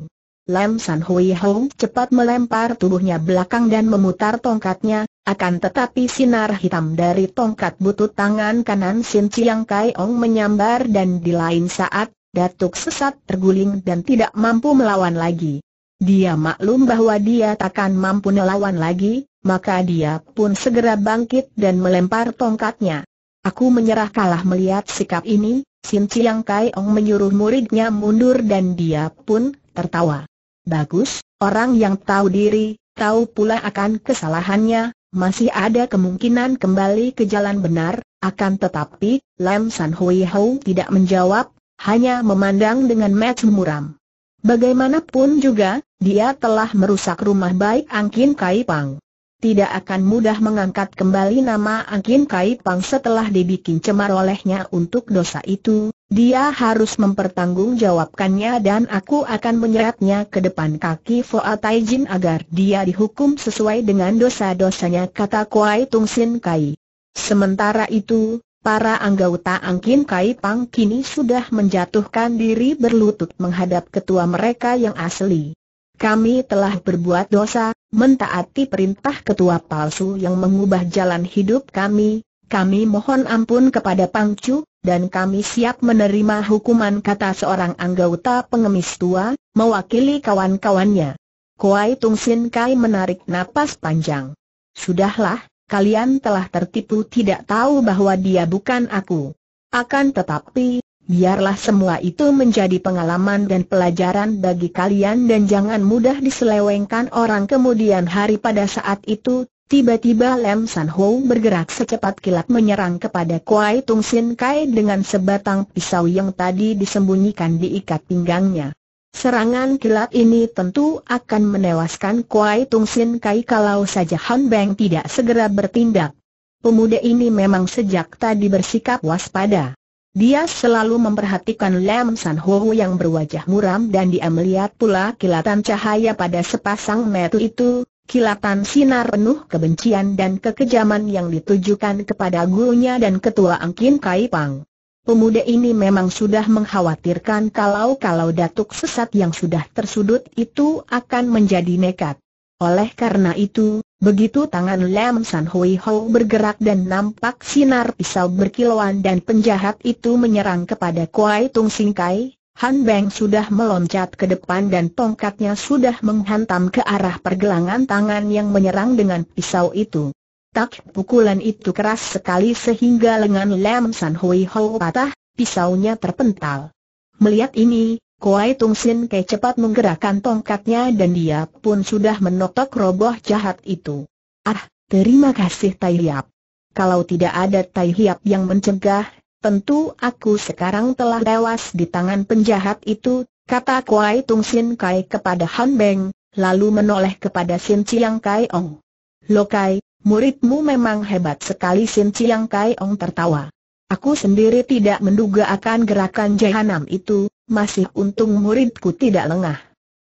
Lam San Hui Hou cepat melempar tubuhnya belakang dan memutar tongkatnya, akan tetapi sinar hitam dari tongkat butut tangan kanan Sim Chiang Kai Ong menyambar dan di lain saat, Datuk sesat terguling dan tidak mampu melawan lagi. Dia maklum bahwa dia takkan mampu melawan lagi, maka dia pun segera bangkit dan melempar tongkatnya. Aku menyerah kalah melihat sikap ini, Sin Chiang Kai Ong menyuruh muridnya mundur dan dia pun tertawa. Bagus, orang yang tahu diri, tahu pula akan kesalahannya, masih ada kemungkinan kembali ke jalan benar, akan tetapi, Lam San Hui Hou tidak menjawab, hanya memandang dengan mata muram. Bagaimanapun juga, dia telah merusak rumah baik Angkin Kai Pang. Tidak akan mudah mengangkat kembali nama Angkin Kai Pang setelah dibikin cemar olehnya untuk dosa itu, dia harus mempertanggungjawabkannya dan aku akan menyeretnya ke depan kaki Foa Jin agar dia dihukum sesuai dengan dosa-dosanya kata Kuai Tung Sin Kai. Sementara itu, Para anggota Angkin Kai Pang kini sudah menjatuhkan diri berlutut menghadap ketua mereka yang asli kami telah berbuat dosa, mentaati perintah ketua palsu yang mengubah jalan hidup kami, kami mohon ampun kepada Pangcu, dan kami siap menerima hukuman kata seorang anggota pengemis tua, mewakili kawan-kawannya. Kuai Tung Sin Kai menarik napas panjang. Sudahlah, kalian telah tertipu tidak tahu bahwa dia bukan aku. Akan tetapi, Biarlah semua itu menjadi pengalaman dan pelajaran bagi kalian dan jangan mudah diselewengkan orang kemudian hari pada saat itu, tiba-tiba Lam San Ho bergerak secepat kilat menyerang kepada Kuai Tung Sin Kai dengan sebatang pisau yang tadi disembunyikan di ikat pinggangnya. Serangan kilat ini tentu akan menewaskan Kuai Tung Sin Kai kalau saja Han Beng tidak segera bertindak. Pemuda ini memang sejak tadi bersikap waspada. Dia selalu memperhatikan Lam San Ho yang berwajah muram dan dia melihat pula kilatan cahaya pada sepasang mata itu, kilatan sinar penuh kebencian dan kekejaman yang ditujukan kepada gurunya dan ketua Angkin Kai Pang. Pemuda ini memang sudah mengkhawatirkan kalau-kalau datuk sesat yang sudah tersudut itu akan menjadi nekat. Oleh karena itu, Begitu tangan Lam San Hui Ho bergerak dan nampak sinar pisau berkilauan dan penjahat itu menyerang kepada Kuai Tung Sing Kai, Han Beng sudah meloncat ke depan dan tongkatnya sudah menghantam ke arah pergelangan tangan yang menyerang dengan pisau itu. Tak pukulan itu keras sekali sehingga lengan Lam San Hui Ho patah, pisaunya terpental. Melihat ini, Kuai Tung Sin Ke cepat menggerakkan tongkatnya dan dia pun sudah menotok roboh jahat itu. Ah, terima kasih Tai Hiap. Kalau tidak ada Tai Hiap yang mencegah, tentu aku sekarang telah tewas di tangan penjahat itu, kata Kuai Tung Sin Kai kepada Han Beng, lalu menoleh kepada Sin Chiang Kai Ong. Lokai, muridmu memang hebat sekali Sin Chiang Kai Ong tertawa. Aku sendiri tidak menduga akan gerakan jahanam itu, masih untung muridku tidak lengah.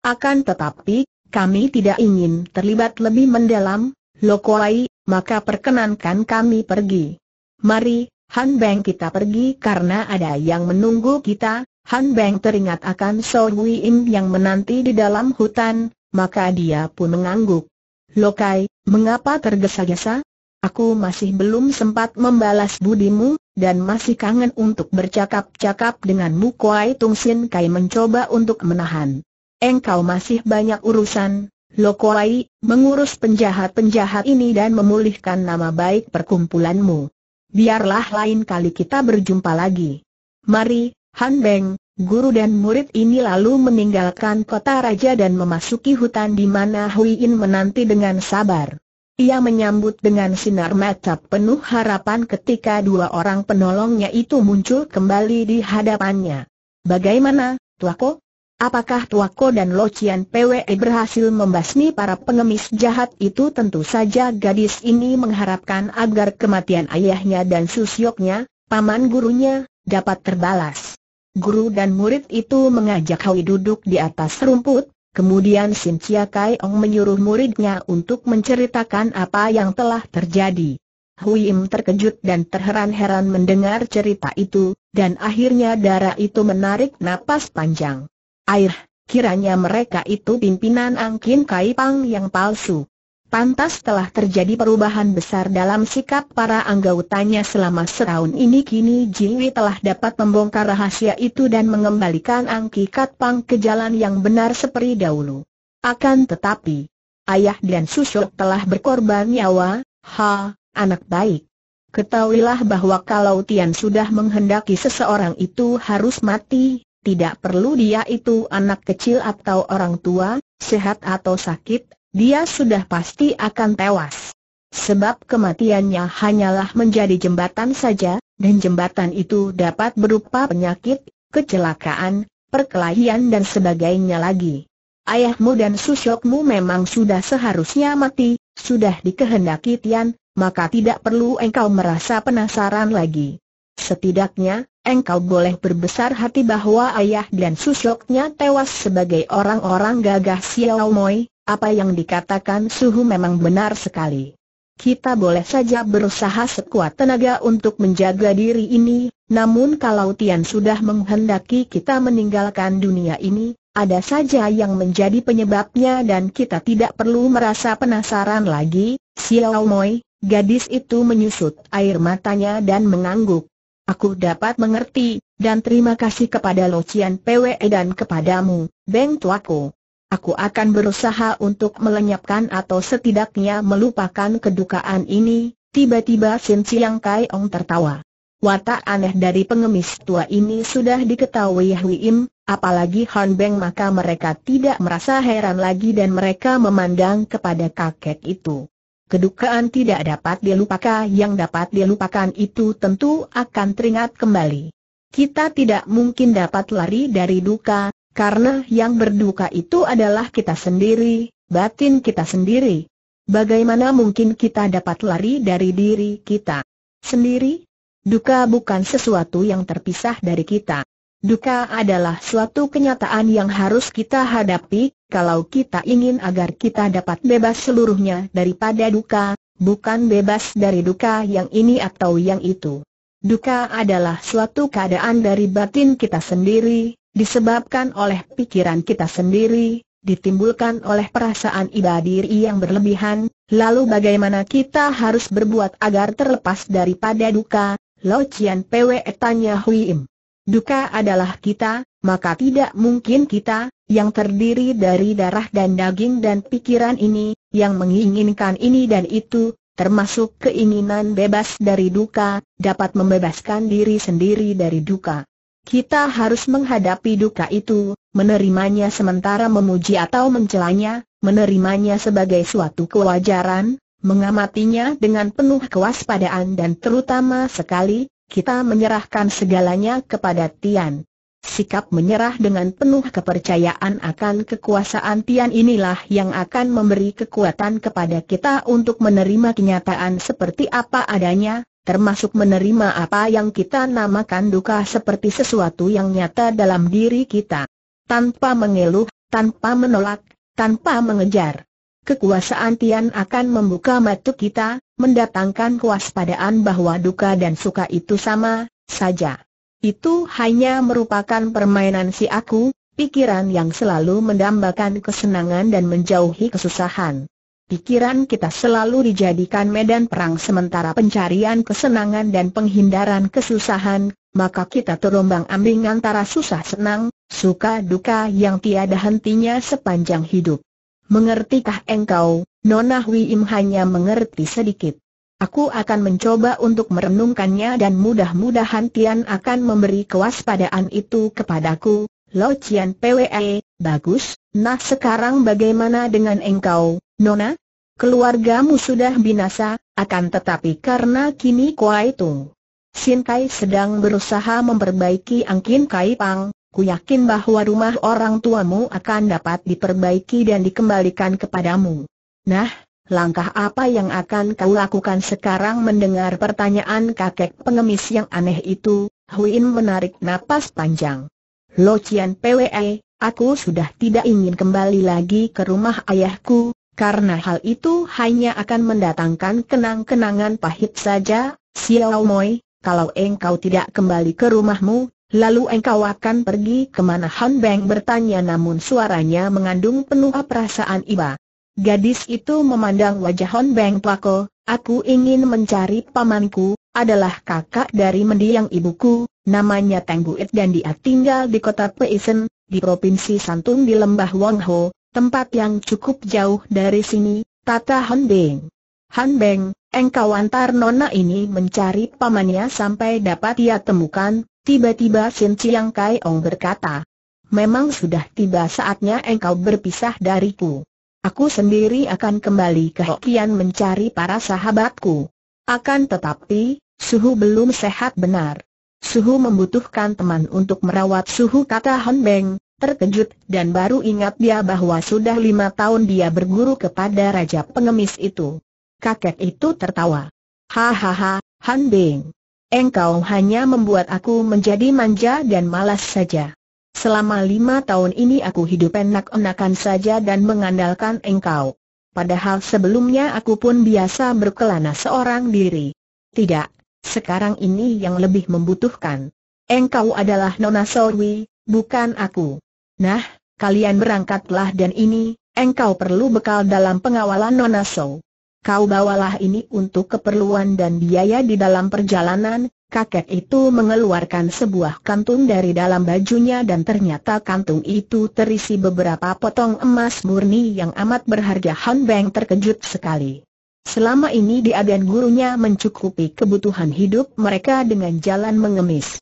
Akan tetapi, kami tidak ingin terlibat lebih mendalam, Lokoai, maka perkenankan kami pergi. Mari, Han Beng kita pergi karena ada yang menunggu kita, Han Beng teringat akan So Hui Im yang menanti di dalam hutan, maka dia pun mengangguk. Lokai, mengapa tergesa-gesa? Aku masih belum sempat membalas budimu, dan masih kangen untuk bercakap-cakap denganmu Kuai Tung Sin Kai mencoba untuk menahan. Engkau masih banyak urusan, Kuai, mengurus penjahat-penjahat ini dan memulihkan nama baik perkumpulanmu. Biarlah lain kali kita berjumpa lagi. Mari, Han Beng, guru dan murid ini lalu meninggalkan kota raja dan memasuki hutan di mana Hui In menanti dengan sabar. Ia menyambut dengan sinar mata penuh harapan ketika dua orang penolongnya itu muncul kembali di hadapannya. Bagaimana, Tuako? Apakah Tuako dan Locian PWE berhasil membasmi para pengemis jahat itu? Tentu saja gadis ini mengharapkan agar kematian ayahnya dan susyoknya, paman gurunya, dapat terbalas. Guru dan murid itu mengajak Hawi duduk di atas rumput, Kemudian Sim Chia Kai Ong menyuruh muridnya untuk menceritakan apa yang telah terjadi. Hui Im terkejut dan terheran-heran mendengar cerita itu, dan akhirnya darah itu menarik napas panjang. Air, kiranya mereka itu pimpinan Angkin Kai Pang yang palsu. Pantas telah terjadi perubahan besar dalam sikap para anggotanya selama setahun ini kini Jiwi telah dapat membongkar rahasia itu dan mengembalikan Angki Katpang ke jalan yang benar seperti dahulu. Akan tetapi, ayah dan susuk telah berkorban nyawa, ha, anak baik. Ketahuilah bahwa kalau Tian sudah menghendaki seseorang itu harus mati, tidak perlu dia itu anak kecil atau orang tua, sehat atau sakit dia sudah pasti akan tewas. Sebab kematiannya hanyalah menjadi jembatan saja, dan jembatan itu dapat berupa penyakit, kecelakaan, perkelahian dan sebagainya lagi. Ayahmu dan susyokmu memang sudah seharusnya mati, sudah dikehendaki Tian, maka tidak perlu engkau merasa penasaran lagi. Setidaknya, engkau boleh berbesar hati bahwa ayah dan susyoknya tewas sebagai orang-orang gagah Xiao Moi, apa yang dikatakan Suhu memang benar sekali. Kita boleh saja berusaha sekuat tenaga untuk menjaga diri ini, namun kalau Tian sudah menghendaki kita meninggalkan dunia ini, ada saja yang menjadi penyebabnya dan kita tidak perlu merasa penasaran lagi, Xiao Moi, gadis itu menyusut air matanya dan mengangguk. Aku dapat mengerti, dan terima kasih kepada Lo Cian PWE dan kepadamu, Beng Tuaku aku akan berusaha untuk melenyapkan atau setidaknya melupakan kedukaan ini, tiba-tiba Sin Siang Kai Ong tertawa. Watak aneh dari pengemis tua ini sudah diketahui Hui Im, apalagi Han Beng maka mereka tidak merasa heran lagi dan mereka memandang kepada kakek itu. Kedukaan tidak dapat dilupakan yang dapat dilupakan itu tentu akan teringat kembali. Kita tidak mungkin dapat lari dari duka, karena yang berduka itu adalah kita sendiri, batin kita sendiri. Bagaimana mungkin kita dapat lari dari diri kita sendiri? Duka bukan sesuatu yang terpisah dari kita. Duka adalah suatu kenyataan yang harus kita hadapi, kalau kita ingin agar kita dapat bebas seluruhnya daripada duka, bukan bebas dari duka yang ini atau yang itu. Duka adalah suatu keadaan dari batin kita sendiri, disebabkan oleh pikiran kita sendiri, ditimbulkan oleh perasaan iba diri yang berlebihan, lalu bagaimana kita harus berbuat agar terlepas daripada duka, Lo Chian Pwe tanya Hui Im. Duka adalah kita, maka tidak mungkin kita, yang terdiri dari darah dan daging dan pikiran ini, yang menginginkan ini dan itu, termasuk keinginan bebas dari duka, dapat membebaskan diri sendiri dari duka. Kita harus menghadapi duka itu, menerimanya sementara memuji atau mencelanya, menerimanya sebagai suatu kewajaran, mengamatinya dengan penuh kewaspadaan dan terutama sekali, kita menyerahkan segalanya kepada Tian. Sikap menyerah dengan penuh kepercayaan akan kekuasaan Tian inilah yang akan memberi kekuatan kepada kita untuk menerima kenyataan seperti apa adanya, termasuk menerima apa yang kita namakan duka seperti sesuatu yang nyata dalam diri kita. Tanpa mengeluh, tanpa menolak, tanpa mengejar. Kekuasaan Tian akan membuka mata kita, mendatangkan kewaspadaan bahwa duka dan suka itu sama saja. Itu hanya merupakan permainan si aku, pikiran yang selalu mendambakan kesenangan dan menjauhi kesusahan. Pikiran kita selalu dijadikan medan perang sementara pencarian kesenangan dan penghindaran kesusahan, maka kita terombang ambing antara susah senang, suka duka yang tiada hentinya sepanjang hidup. Mengertikah engkau, Nona Hui Im hanya mengerti sedikit. Aku akan mencoba untuk merenungkannya dan mudah-mudahan Tian akan memberi kewaspadaan itu kepadaku, Lo Cian PWE, bagus, nah sekarang bagaimana dengan engkau, Nona? Keluargamu sudah binasa, akan tetapi karena kini Kuai Tung Sin sedang berusaha memperbaiki Angkin Kai Pang, ku yakin bahwa rumah orang tuamu akan dapat diperbaiki dan dikembalikan kepadamu. Nah, langkah apa yang akan kau lakukan sekarang mendengar pertanyaan kakek pengemis yang aneh itu? Huin menarik napas panjang. Lo Cian PWE, aku sudah tidak ingin kembali lagi ke rumah ayahku, karena hal itu hanya akan mendatangkan kenang-kenangan pahit saja, Xiao Moi, kalau engkau tidak kembali ke rumahmu, lalu engkau akan pergi kemana Han Beng bertanya namun suaranya mengandung penuh perasaan iba. Gadis itu memandang wajah Hon Beng Pako, aku ingin mencari pamanku, adalah kakak dari mendiang ibuku, Namanya Buit dan dia tinggal di kota Peisen, di Provinsi Santung di Lembah Wangho, tempat yang cukup jauh dari sini, Tata Han Beng. Han Beng, engkau antar nona ini mencari pamannya sampai dapat ia temukan, tiba-tiba Sin Chiang Kai Ong berkata. Memang sudah tiba saatnya engkau berpisah dariku. Aku sendiri akan kembali ke Hokian mencari para sahabatku. Akan tetapi, suhu belum sehat benar. Suhu membutuhkan teman untuk merawat Suhu kata Han Beng, terkejut dan baru ingat dia bahwa sudah lima tahun dia berguru kepada Raja Pengemis itu. Kakek itu tertawa. Hahaha, Han Beng. Engkau hanya membuat aku menjadi manja dan malas saja. Selama lima tahun ini aku hidup enak-enakan saja dan mengandalkan engkau. Padahal sebelumnya aku pun biasa berkelana seorang diri. Tidak, sekarang ini yang lebih membutuhkan. Engkau adalah Nona Solwi, bukan aku. Nah, kalian berangkatlah dan ini, engkau perlu bekal dalam pengawalan Nona Sow. Kau bawalah ini untuk keperluan dan biaya di dalam perjalanan, Kakek itu mengeluarkan sebuah kantung dari dalam bajunya dan ternyata kantung itu terisi beberapa potong emas murni yang amat berharga Han Beng terkejut sekali. Selama ini dia dan gurunya mencukupi kebutuhan hidup mereka dengan jalan mengemis.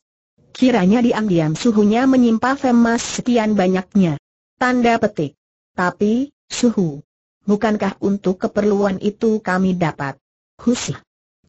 Kiranya diam-diam suhunya menyimpa emas sekian banyaknya. Tanda petik. Tapi, suhu. Bukankah untuk keperluan itu kami dapat? Husih.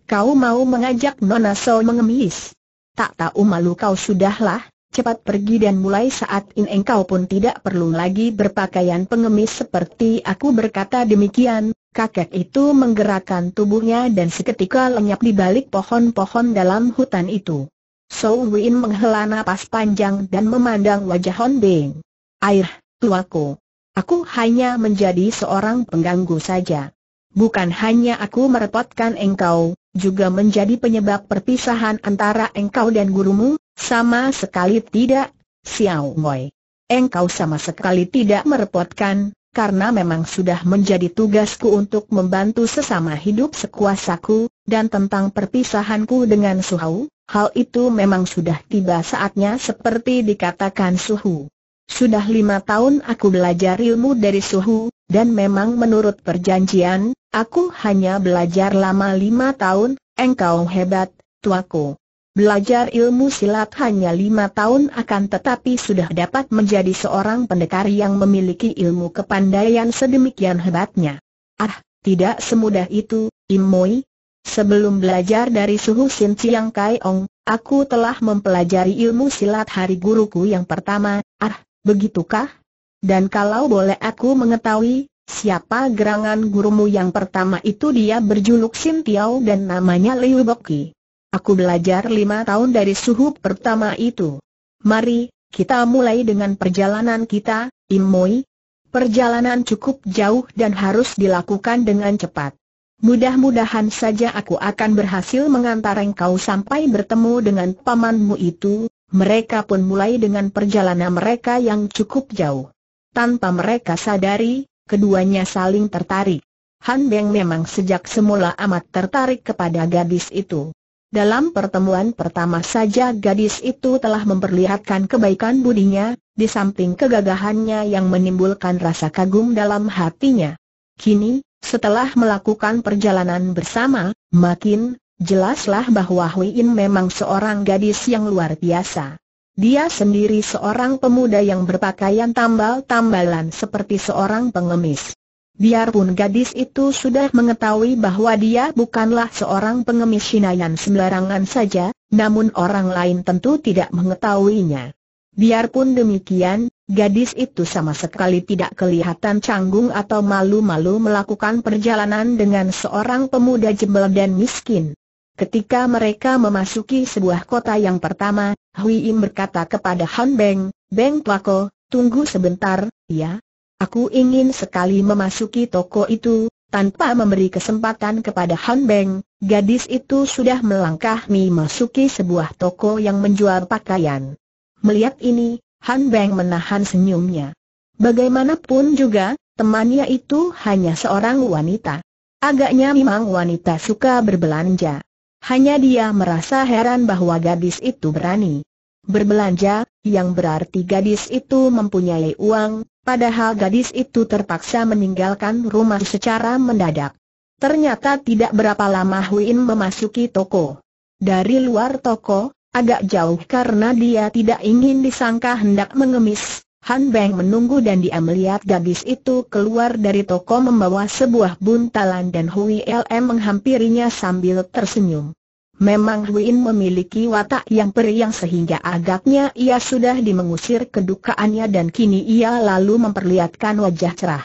Kau mau mengajak Nona So mengemis? Tak tahu malu kau sudahlah, cepat pergi dan mulai saat ini engkau pun tidak perlu lagi berpakaian pengemis seperti aku berkata demikian, kakek itu menggerakkan tubuhnya dan seketika lenyap di balik pohon-pohon dalam hutan itu. Sou Win menghela napas panjang dan memandang wajah Hon Bing. Air, tuaku. Aku hanya menjadi seorang pengganggu saja. Bukan hanya aku merepotkan engkau, juga menjadi penyebab perpisahan antara engkau dan gurumu, sama sekali tidak, Xiao Moi. Engkau sama sekali tidak merepotkan, karena memang sudah menjadi tugasku untuk membantu sesama hidup sekuasaku, dan tentang perpisahanku dengan Suhu, hal itu memang sudah tiba saatnya seperti dikatakan Suhu. Sudah lima tahun aku belajar ilmu dari Suhu, dan memang menurut perjanjian, aku hanya belajar lama lima tahun, engkau hebat, tuaku. Belajar ilmu silat hanya lima tahun akan tetapi sudah dapat menjadi seorang pendekar yang memiliki ilmu kepandaian sedemikian hebatnya. Ah, tidak semudah itu, Im Imoi. Sebelum belajar dari suhu Sin Chiang Kai Ong, aku telah mempelajari ilmu silat hari guruku yang pertama, ah, begitukah? Dan kalau boleh aku mengetahui, siapa gerangan gurumu yang pertama itu dia berjuluk Sin Tiao dan namanya Liu Boki. Aku belajar lima tahun dari suhu pertama itu. Mari, kita mulai dengan perjalanan kita, Imoi. Perjalanan cukup jauh dan harus dilakukan dengan cepat. Mudah-mudahan saja aku akan berhasil mengantar engkau sampai bertemu dengan pamanmu itu. Mereka pun mulai dengan perjalanan mereka yang cukup jauh. Tanpa mereka sadari, keduanya saling tertarik. Han Beng memang sejak semula amat tertarik kepada gadis itu. Dalam pertemuan pertama saja gadis itu telah memperlihatkan kebaikan budinya, di samping kegagahannya yang menimbulkan rasa kagum dalam hatinya. Kini, setelah melakukan perjalanan bersama, makin jelaslah bahwa Hui In memang seorang gadis yang luar biasa. Dia sendiri seorang pemuda yang berpakaian tambal-tambalan seperti seorang pengemis. Biarpun gadis itu sudah mengetahui bahwa dia bukanlah seorang pengemis sinayan sembarangan saja, namun orang lain tentu tidak mengetahuinya. Biarpun demikian, gadis itu sama sekali tidak kelihatan canggung atau malu-malu melakukan perjalanan dengan seorang pemuda jebel dan miskin. Ketika mereka memasuki sebuah kota yang pertama, Hui Im berkata kepada Han Beng, Beng Plako, tunggu sebentar, ya, Aku ingin sekali memasuki toko itu, tanpa memberi kesempatan kepada Han Beng, gadis itu sudah melangkah memasuki sebuah toko yang menjual pakaian. Melihat ini, Han Beng menahan senyumnya. Bagaimanapun juga, temannya itu hanya seorang wanita. Agaknya memang wanita suka berbelanja. Hanya dia merasa heran bahwa gadis itu berani berbelanja, yang berarti gadis itu mempunyai uang, padahal gadis itu terpaksa meninggalkan rumah secara mendadak. Ternyata tidak berapa lama Huin memasuki toko. Dari luar toko, agak jauh karena dia tidak ingin disangka hendak mengemis. Han Beng menunggu dan dia melihat gadis itu keluar dari toko membawa sebuah buntalan dan Hui LM menghampirinya sambil tersenyum. Memang Huin memiliki watak yang periang sehingga agaknya ia sudah dimengusir kedukaannya dan kini ia lalu memperlihatkan wajah cerah.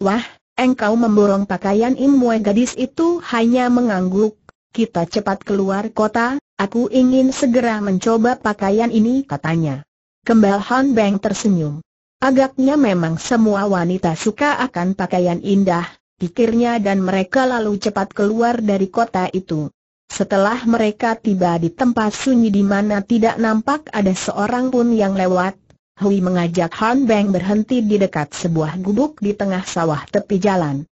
Wah, engkau memborong pakaian imwe gadis itu hanya mengangguk. Kita cepat keluar kota, aku ingin segera mencoba pakaian ini katanya. Kembal Han Beng tersenyum. Agaknya memang semua wanita suka akan pakaian indah, pikirnya dan mereka lalu cepat keluar dari kota itu. Setelah mereka tiba di tempat sunyi di mana tidak nampak ada seorang pun yang lewat, Hui mengajak Han Beng berhenti di dekat sebuah gubuk di tengah sawah tepi jalan.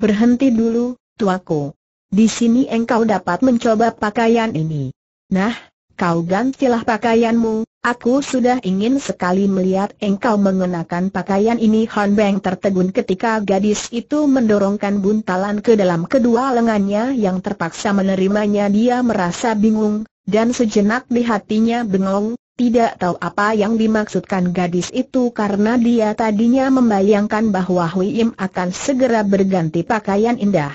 Berhenti dulu, tuaku. Di sini engkau dapat mencoba pakaian ini. Nah, kau gantilah pakaianmu, Aku sudah ingin sekali melihat engkau mengenakan pakaian ini Han Beng tertegun ketika gadis itu mendorongkan buntalan ke dalam kedua lengannya yang terpaksa menerimanya dia merasa bingung, dan sejenak di hatinya bengong, tidak tahu apa yang dimaksudkan gadis itu karena dia tadinya membayangkan bahwa Hui Im akan segera berganti pakaian indah.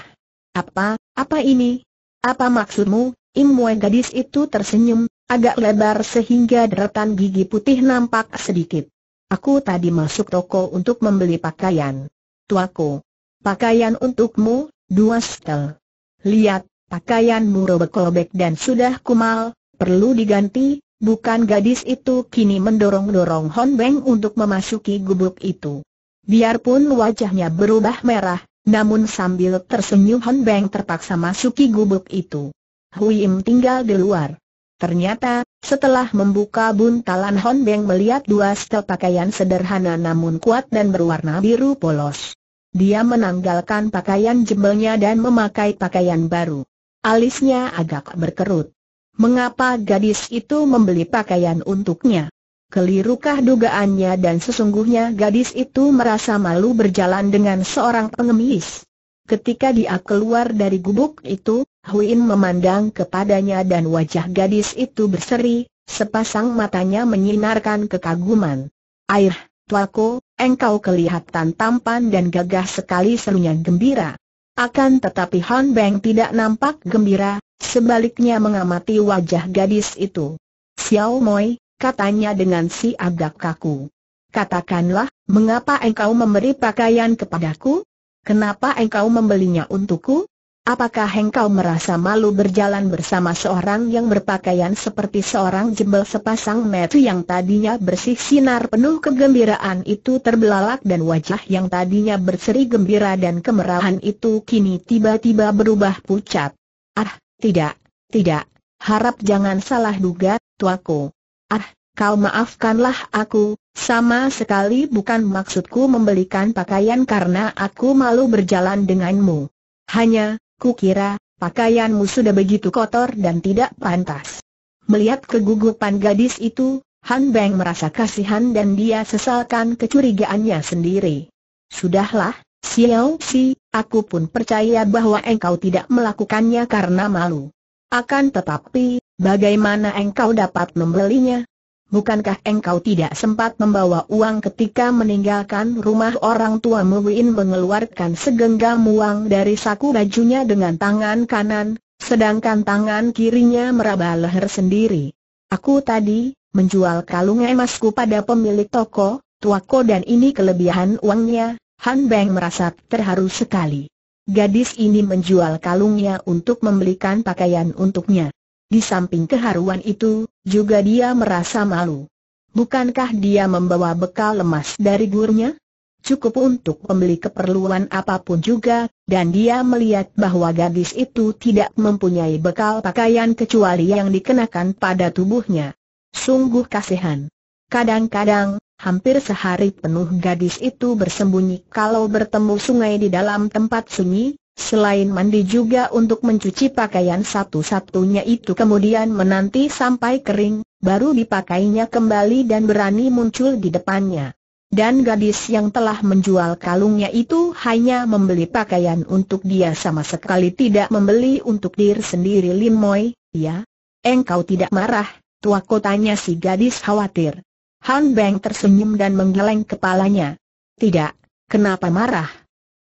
Apa, apa ini? Apa maksudmu, Im Wei gadis itu tersenyum, agak lebar sehingga deretan gigi putih nampak sedikit. Aku tadi masuk toko untuk membeli pakaian. Tuaku, pakaian untukmu, dua setel. Lihat, pakaianmu robek-robek dan sudah kumal, perlu diganti, bukan gadis itu kini mendorong-dorong Hon Beng untuk memasuki gubuk itu. Biarpun wajahnya berubah merah, namun sambil tersenyum Hon Beng terpaksa masuki gubuk itu. Hui Im tinggal di luar. Ternyata, setelah membuka buntalan Honbeng melihat dua setel pakaian sederhana namun kuat dan berwarna biru polos. Dia menanggalkan pakaian jembelnya dan memakai pakaian baru. Alisnya agak berkerut. Mengapa gadis itu membeli pakaian untuknya? Kelirukah dugaannya dan sesungguhnya gadis itu merasa malu berjalan dengan seorang pengemis. Ketika dia keluar dari gubuk itu, Huin memandang kepadanya dan wajah gadis itu berseri, sepasang matanya menyinarkan kekaguman. Air, tuaku, engkau kelihatan tampan dan gagah sekali serunya gembira. Akan tetapi Han Beng tidak nampak gembira, sebaliknya mengamati wajah gadis itu. Xiao Moi, katanya dengan si agak kaku. Katakanlah, mengapa engkau memberi pakaian kepadaku? Kenapa engkau membelinya untukku? Apakah engkau merasa malu berjalan bersama seorang yang berpakaian seperti seorang jembel sepasang metu yang tadinya bersih sinar penuh kegembiraan itu terbelalak dan wajah yang tadinya berseri gembira dan kemerahan itu kini tiba-tiba berubah pucat? Ah, tidak, tidak, harap jangan salah duga, tuaku. Ah, kau maafkanlah aku, sama sekali bukan maksudku membelikan pakaian karena aku malu berjalan denganmu. Hanya, Kukira, pakaianmu sudah begitu kotor dan tidak pantas. Melihat kegugupan gadis itu, Han Beng merasa kasihan dan dia sesalkan kecurigaannya sendiri. Sudahlah, Xiao Si, aku pun percaya bahwa engkau tidak melakukannya karena malu. Akan tetapi, bagaimana engkau dapat membelinya? bukankah engkau tidak sempat membawa uang ketika meninggalkan rumah orang tua Muin mengeluarkan segenggam uang dari saku bajunya dengan tangan kanan, sedangkan tangan kirinya meraba leher sendiri. Aku tadi, menjual kalung emasku pada pemilik toko, tuako dan ini kelebihan uangnya, Han Beng merasa terharu sekali. Gadis ini menjual kalungnya untuk membelikan pakaian untuknya. Di samping keharuan itu, juga dia merasa malu. Bukankah dia membawa bekal lemas dari gurunya? Cukup untuk membeli keperluan apapun juga, dan dia melihat bahwa gadis itu tidak mempunyai bekal pakaian kecuali yang dikenakan pada tubuhnya. Sungguh kasihan. Kadang-kadang, hampir sehari penuh gadis itu bersembunyi kalau bertemu sungai di dalam tempat sunyi, Selain mandi juga untuk mencuci pakaian satu-satunya itu kemudian menanti sampai kering, baru dipakainya kembali dan berani muncul di depannya. Dan gadis yang telah menjual kalungnya itu hanya membeli pakaian untuk dia sama sekali tidak membeli untuk diri sendiri Moi. ya? Engkau tidak marah, tua kotanya si gadis khawatir. Han Beng tersenyum dan menggeleng kepalanya. Tidak, kenapa marah?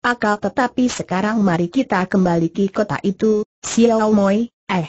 akal tetapi sekarang mari kita kembali ke kota itu, Xiao Moi, eh.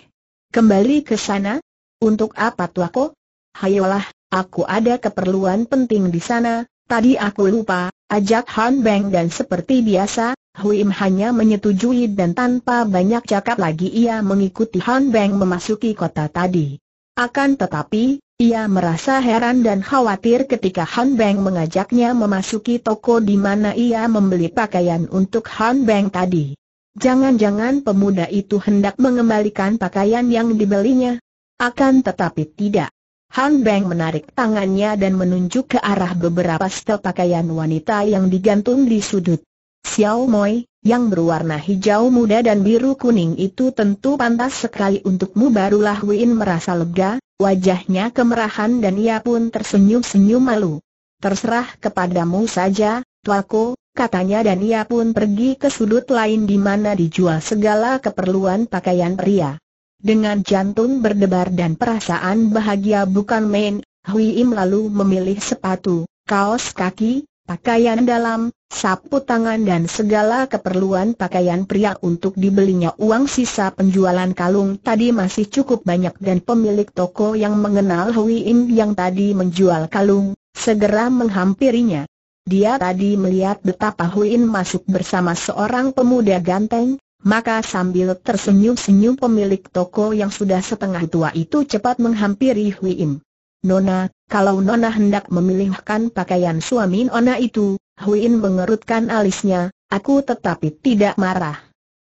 Kembali ke sana? Untuk apa tuaku? Hayolah, aku ada keperluan penting di sana, tadi aku lupa, ajak Han Beng dan seperti biasa, Huim hanya menyetujui dan tanpa banyak cakap lagi ia mengikuti Han Beng memasuki kota tadi. Akan tetapi, ia merasa heran dan khawatir ketika Han Beng mengajaknya memasuki toko di mana ia membeli pakaian untuk Han Beng tadi. Jangan-jangan pemuda itu hendak mengembalikan pakaian yang dibelinya? Akan tetapi tidak. Han Beng menarik tangannya dan menunjuk ke arah beberapa setel pakaian wanita yang digantung di sudut. Xiao Moi, yang berwarna hijau muda dan biru kuning itu tentu pantas sekali untukmu barulah Win merasa lega, wajahnya kemerahan dan ia pun tersenyum-senyum malu. Terserah kepadamu saja, tuaku, katanya dan ia pun pergi ke sudut lain di mana dijual segala keperluan pakaian pria. Dengan jantung berdebar dan perasaan bahagia bukan main, Hui Im lalu memilih sepatu, kaos kaki, pakaian dalam, sapu tangan dan segala keperluan pakaian pria untuk dibelinya uang sisa penjualan kalung tadi masih cukup banyak dan pemilik toko yang mengenal Hui In yang tadi menjual kalung, segera menghampirinya. Dia tadi melihat betapa Hui In masuk bersama seorang pemuda ganteng, maka sambil tersenyum-senyum pemilik toko yang sudah setengah tua itu cepat menghampiri Hui In. Nona, kalau Nona hendak memilihkan pakaian suami Nona itu, Huin mengerutkan alisnya, aku tetapi tidak marah.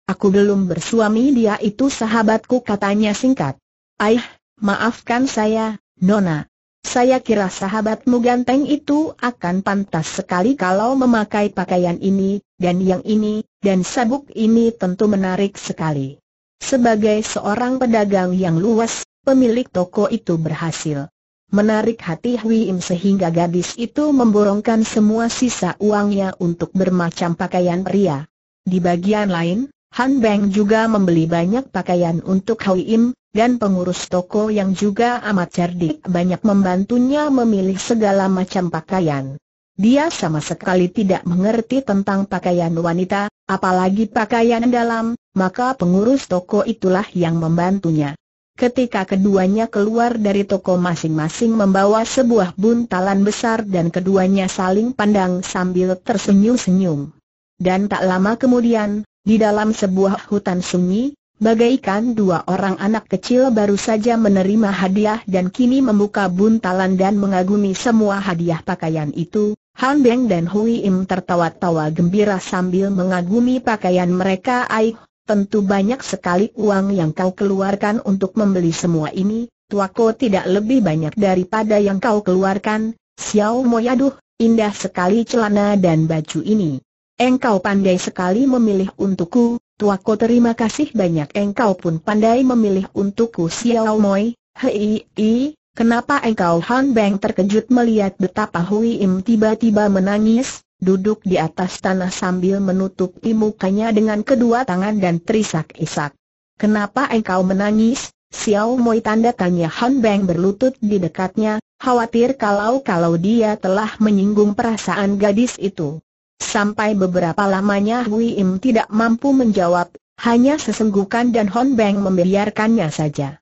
Aku belum bersuami dia itu sahabatku katanya singkat. Aih, maafkan saya, Nona. Saya kira sahabatmu ganteng itu akan pantas sekali kalau memakai pakaian ini, dan yang ini, dan sabuk ini tentu menarik sekali. Sebagai seorang pedagang yang luas, pemilik toko itu berhasil menarik hati Hui Im sehingga gadis itu memborongkan semua sisa uangnya untuk bermacam pakaian pria. Di bagian lain, Han Beng juga membeli banyak pakaian untuk Hui Im, dan pengurus toko yang juga amat cerdik banyak membantunya memilih segala macam pakaian. Dia sama sekali tidak mengerti tentang pakaian wanita, apalagi pakaian dalam, maka pengurus toko itulah yang membantunya. Ketika keduanya keluar dari toko masing-masing membawa sebuah buntalan besar dan keduanya saling pandang sambil tersenyum-senyum. Dan tak lama kemudian, di dalam sebuah hutan sunyi, bagaikan dua orang anak kecil baru saja menerima hadiah dan kini membuka buntalan dan mengagumi semua hadiah pakaian itu, Han Beng dan Hui Im tertawa-tawa gembira sambil mengagumi pakaian mereka Aik tentu banyak sekali uang yang kau keluarkan untuk membeli semua ini, tuako tidak lebih banyak daripada yang kau keluarkan, Xiao Moyaduh, indah sekali celana dan baju ini. Engkau pandai sekali memilih untukku, tuako terima kasih banyak engkau pun pandai memilih untukku Xiao Moi, hei, i, kenapa engkau Han Beng terkejut melihat betapa Hui Im tiba-tiba menangis, duduk di atas tanah sambil menutupi mukanya dengan kedua tangan dan terisak-isak. Kenapa engkau menangis? Xiao Moi tanda tanya Han Beng berlutut di dekatnya, khawatir kalau-kalau dia telah menyinggung perasaan gadis itu. Sampai beberapa lamanya Hui Im tidak mampu menjawab, hanya sesenggukan dan Hon Beng membiarkannya saja.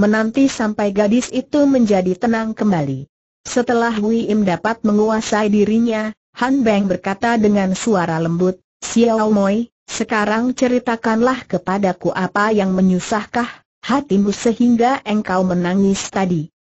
Menanti sampai gadis itu menjadi tenang kembali. Setelah Hui Im dapat menguasai dirinya, Han Beng berkata dengan suara lembut, Xiao Moi, sekarang ceritakanlah kepadaku apa yang menyusahkah hatimu sehingga engkau menangis tadi.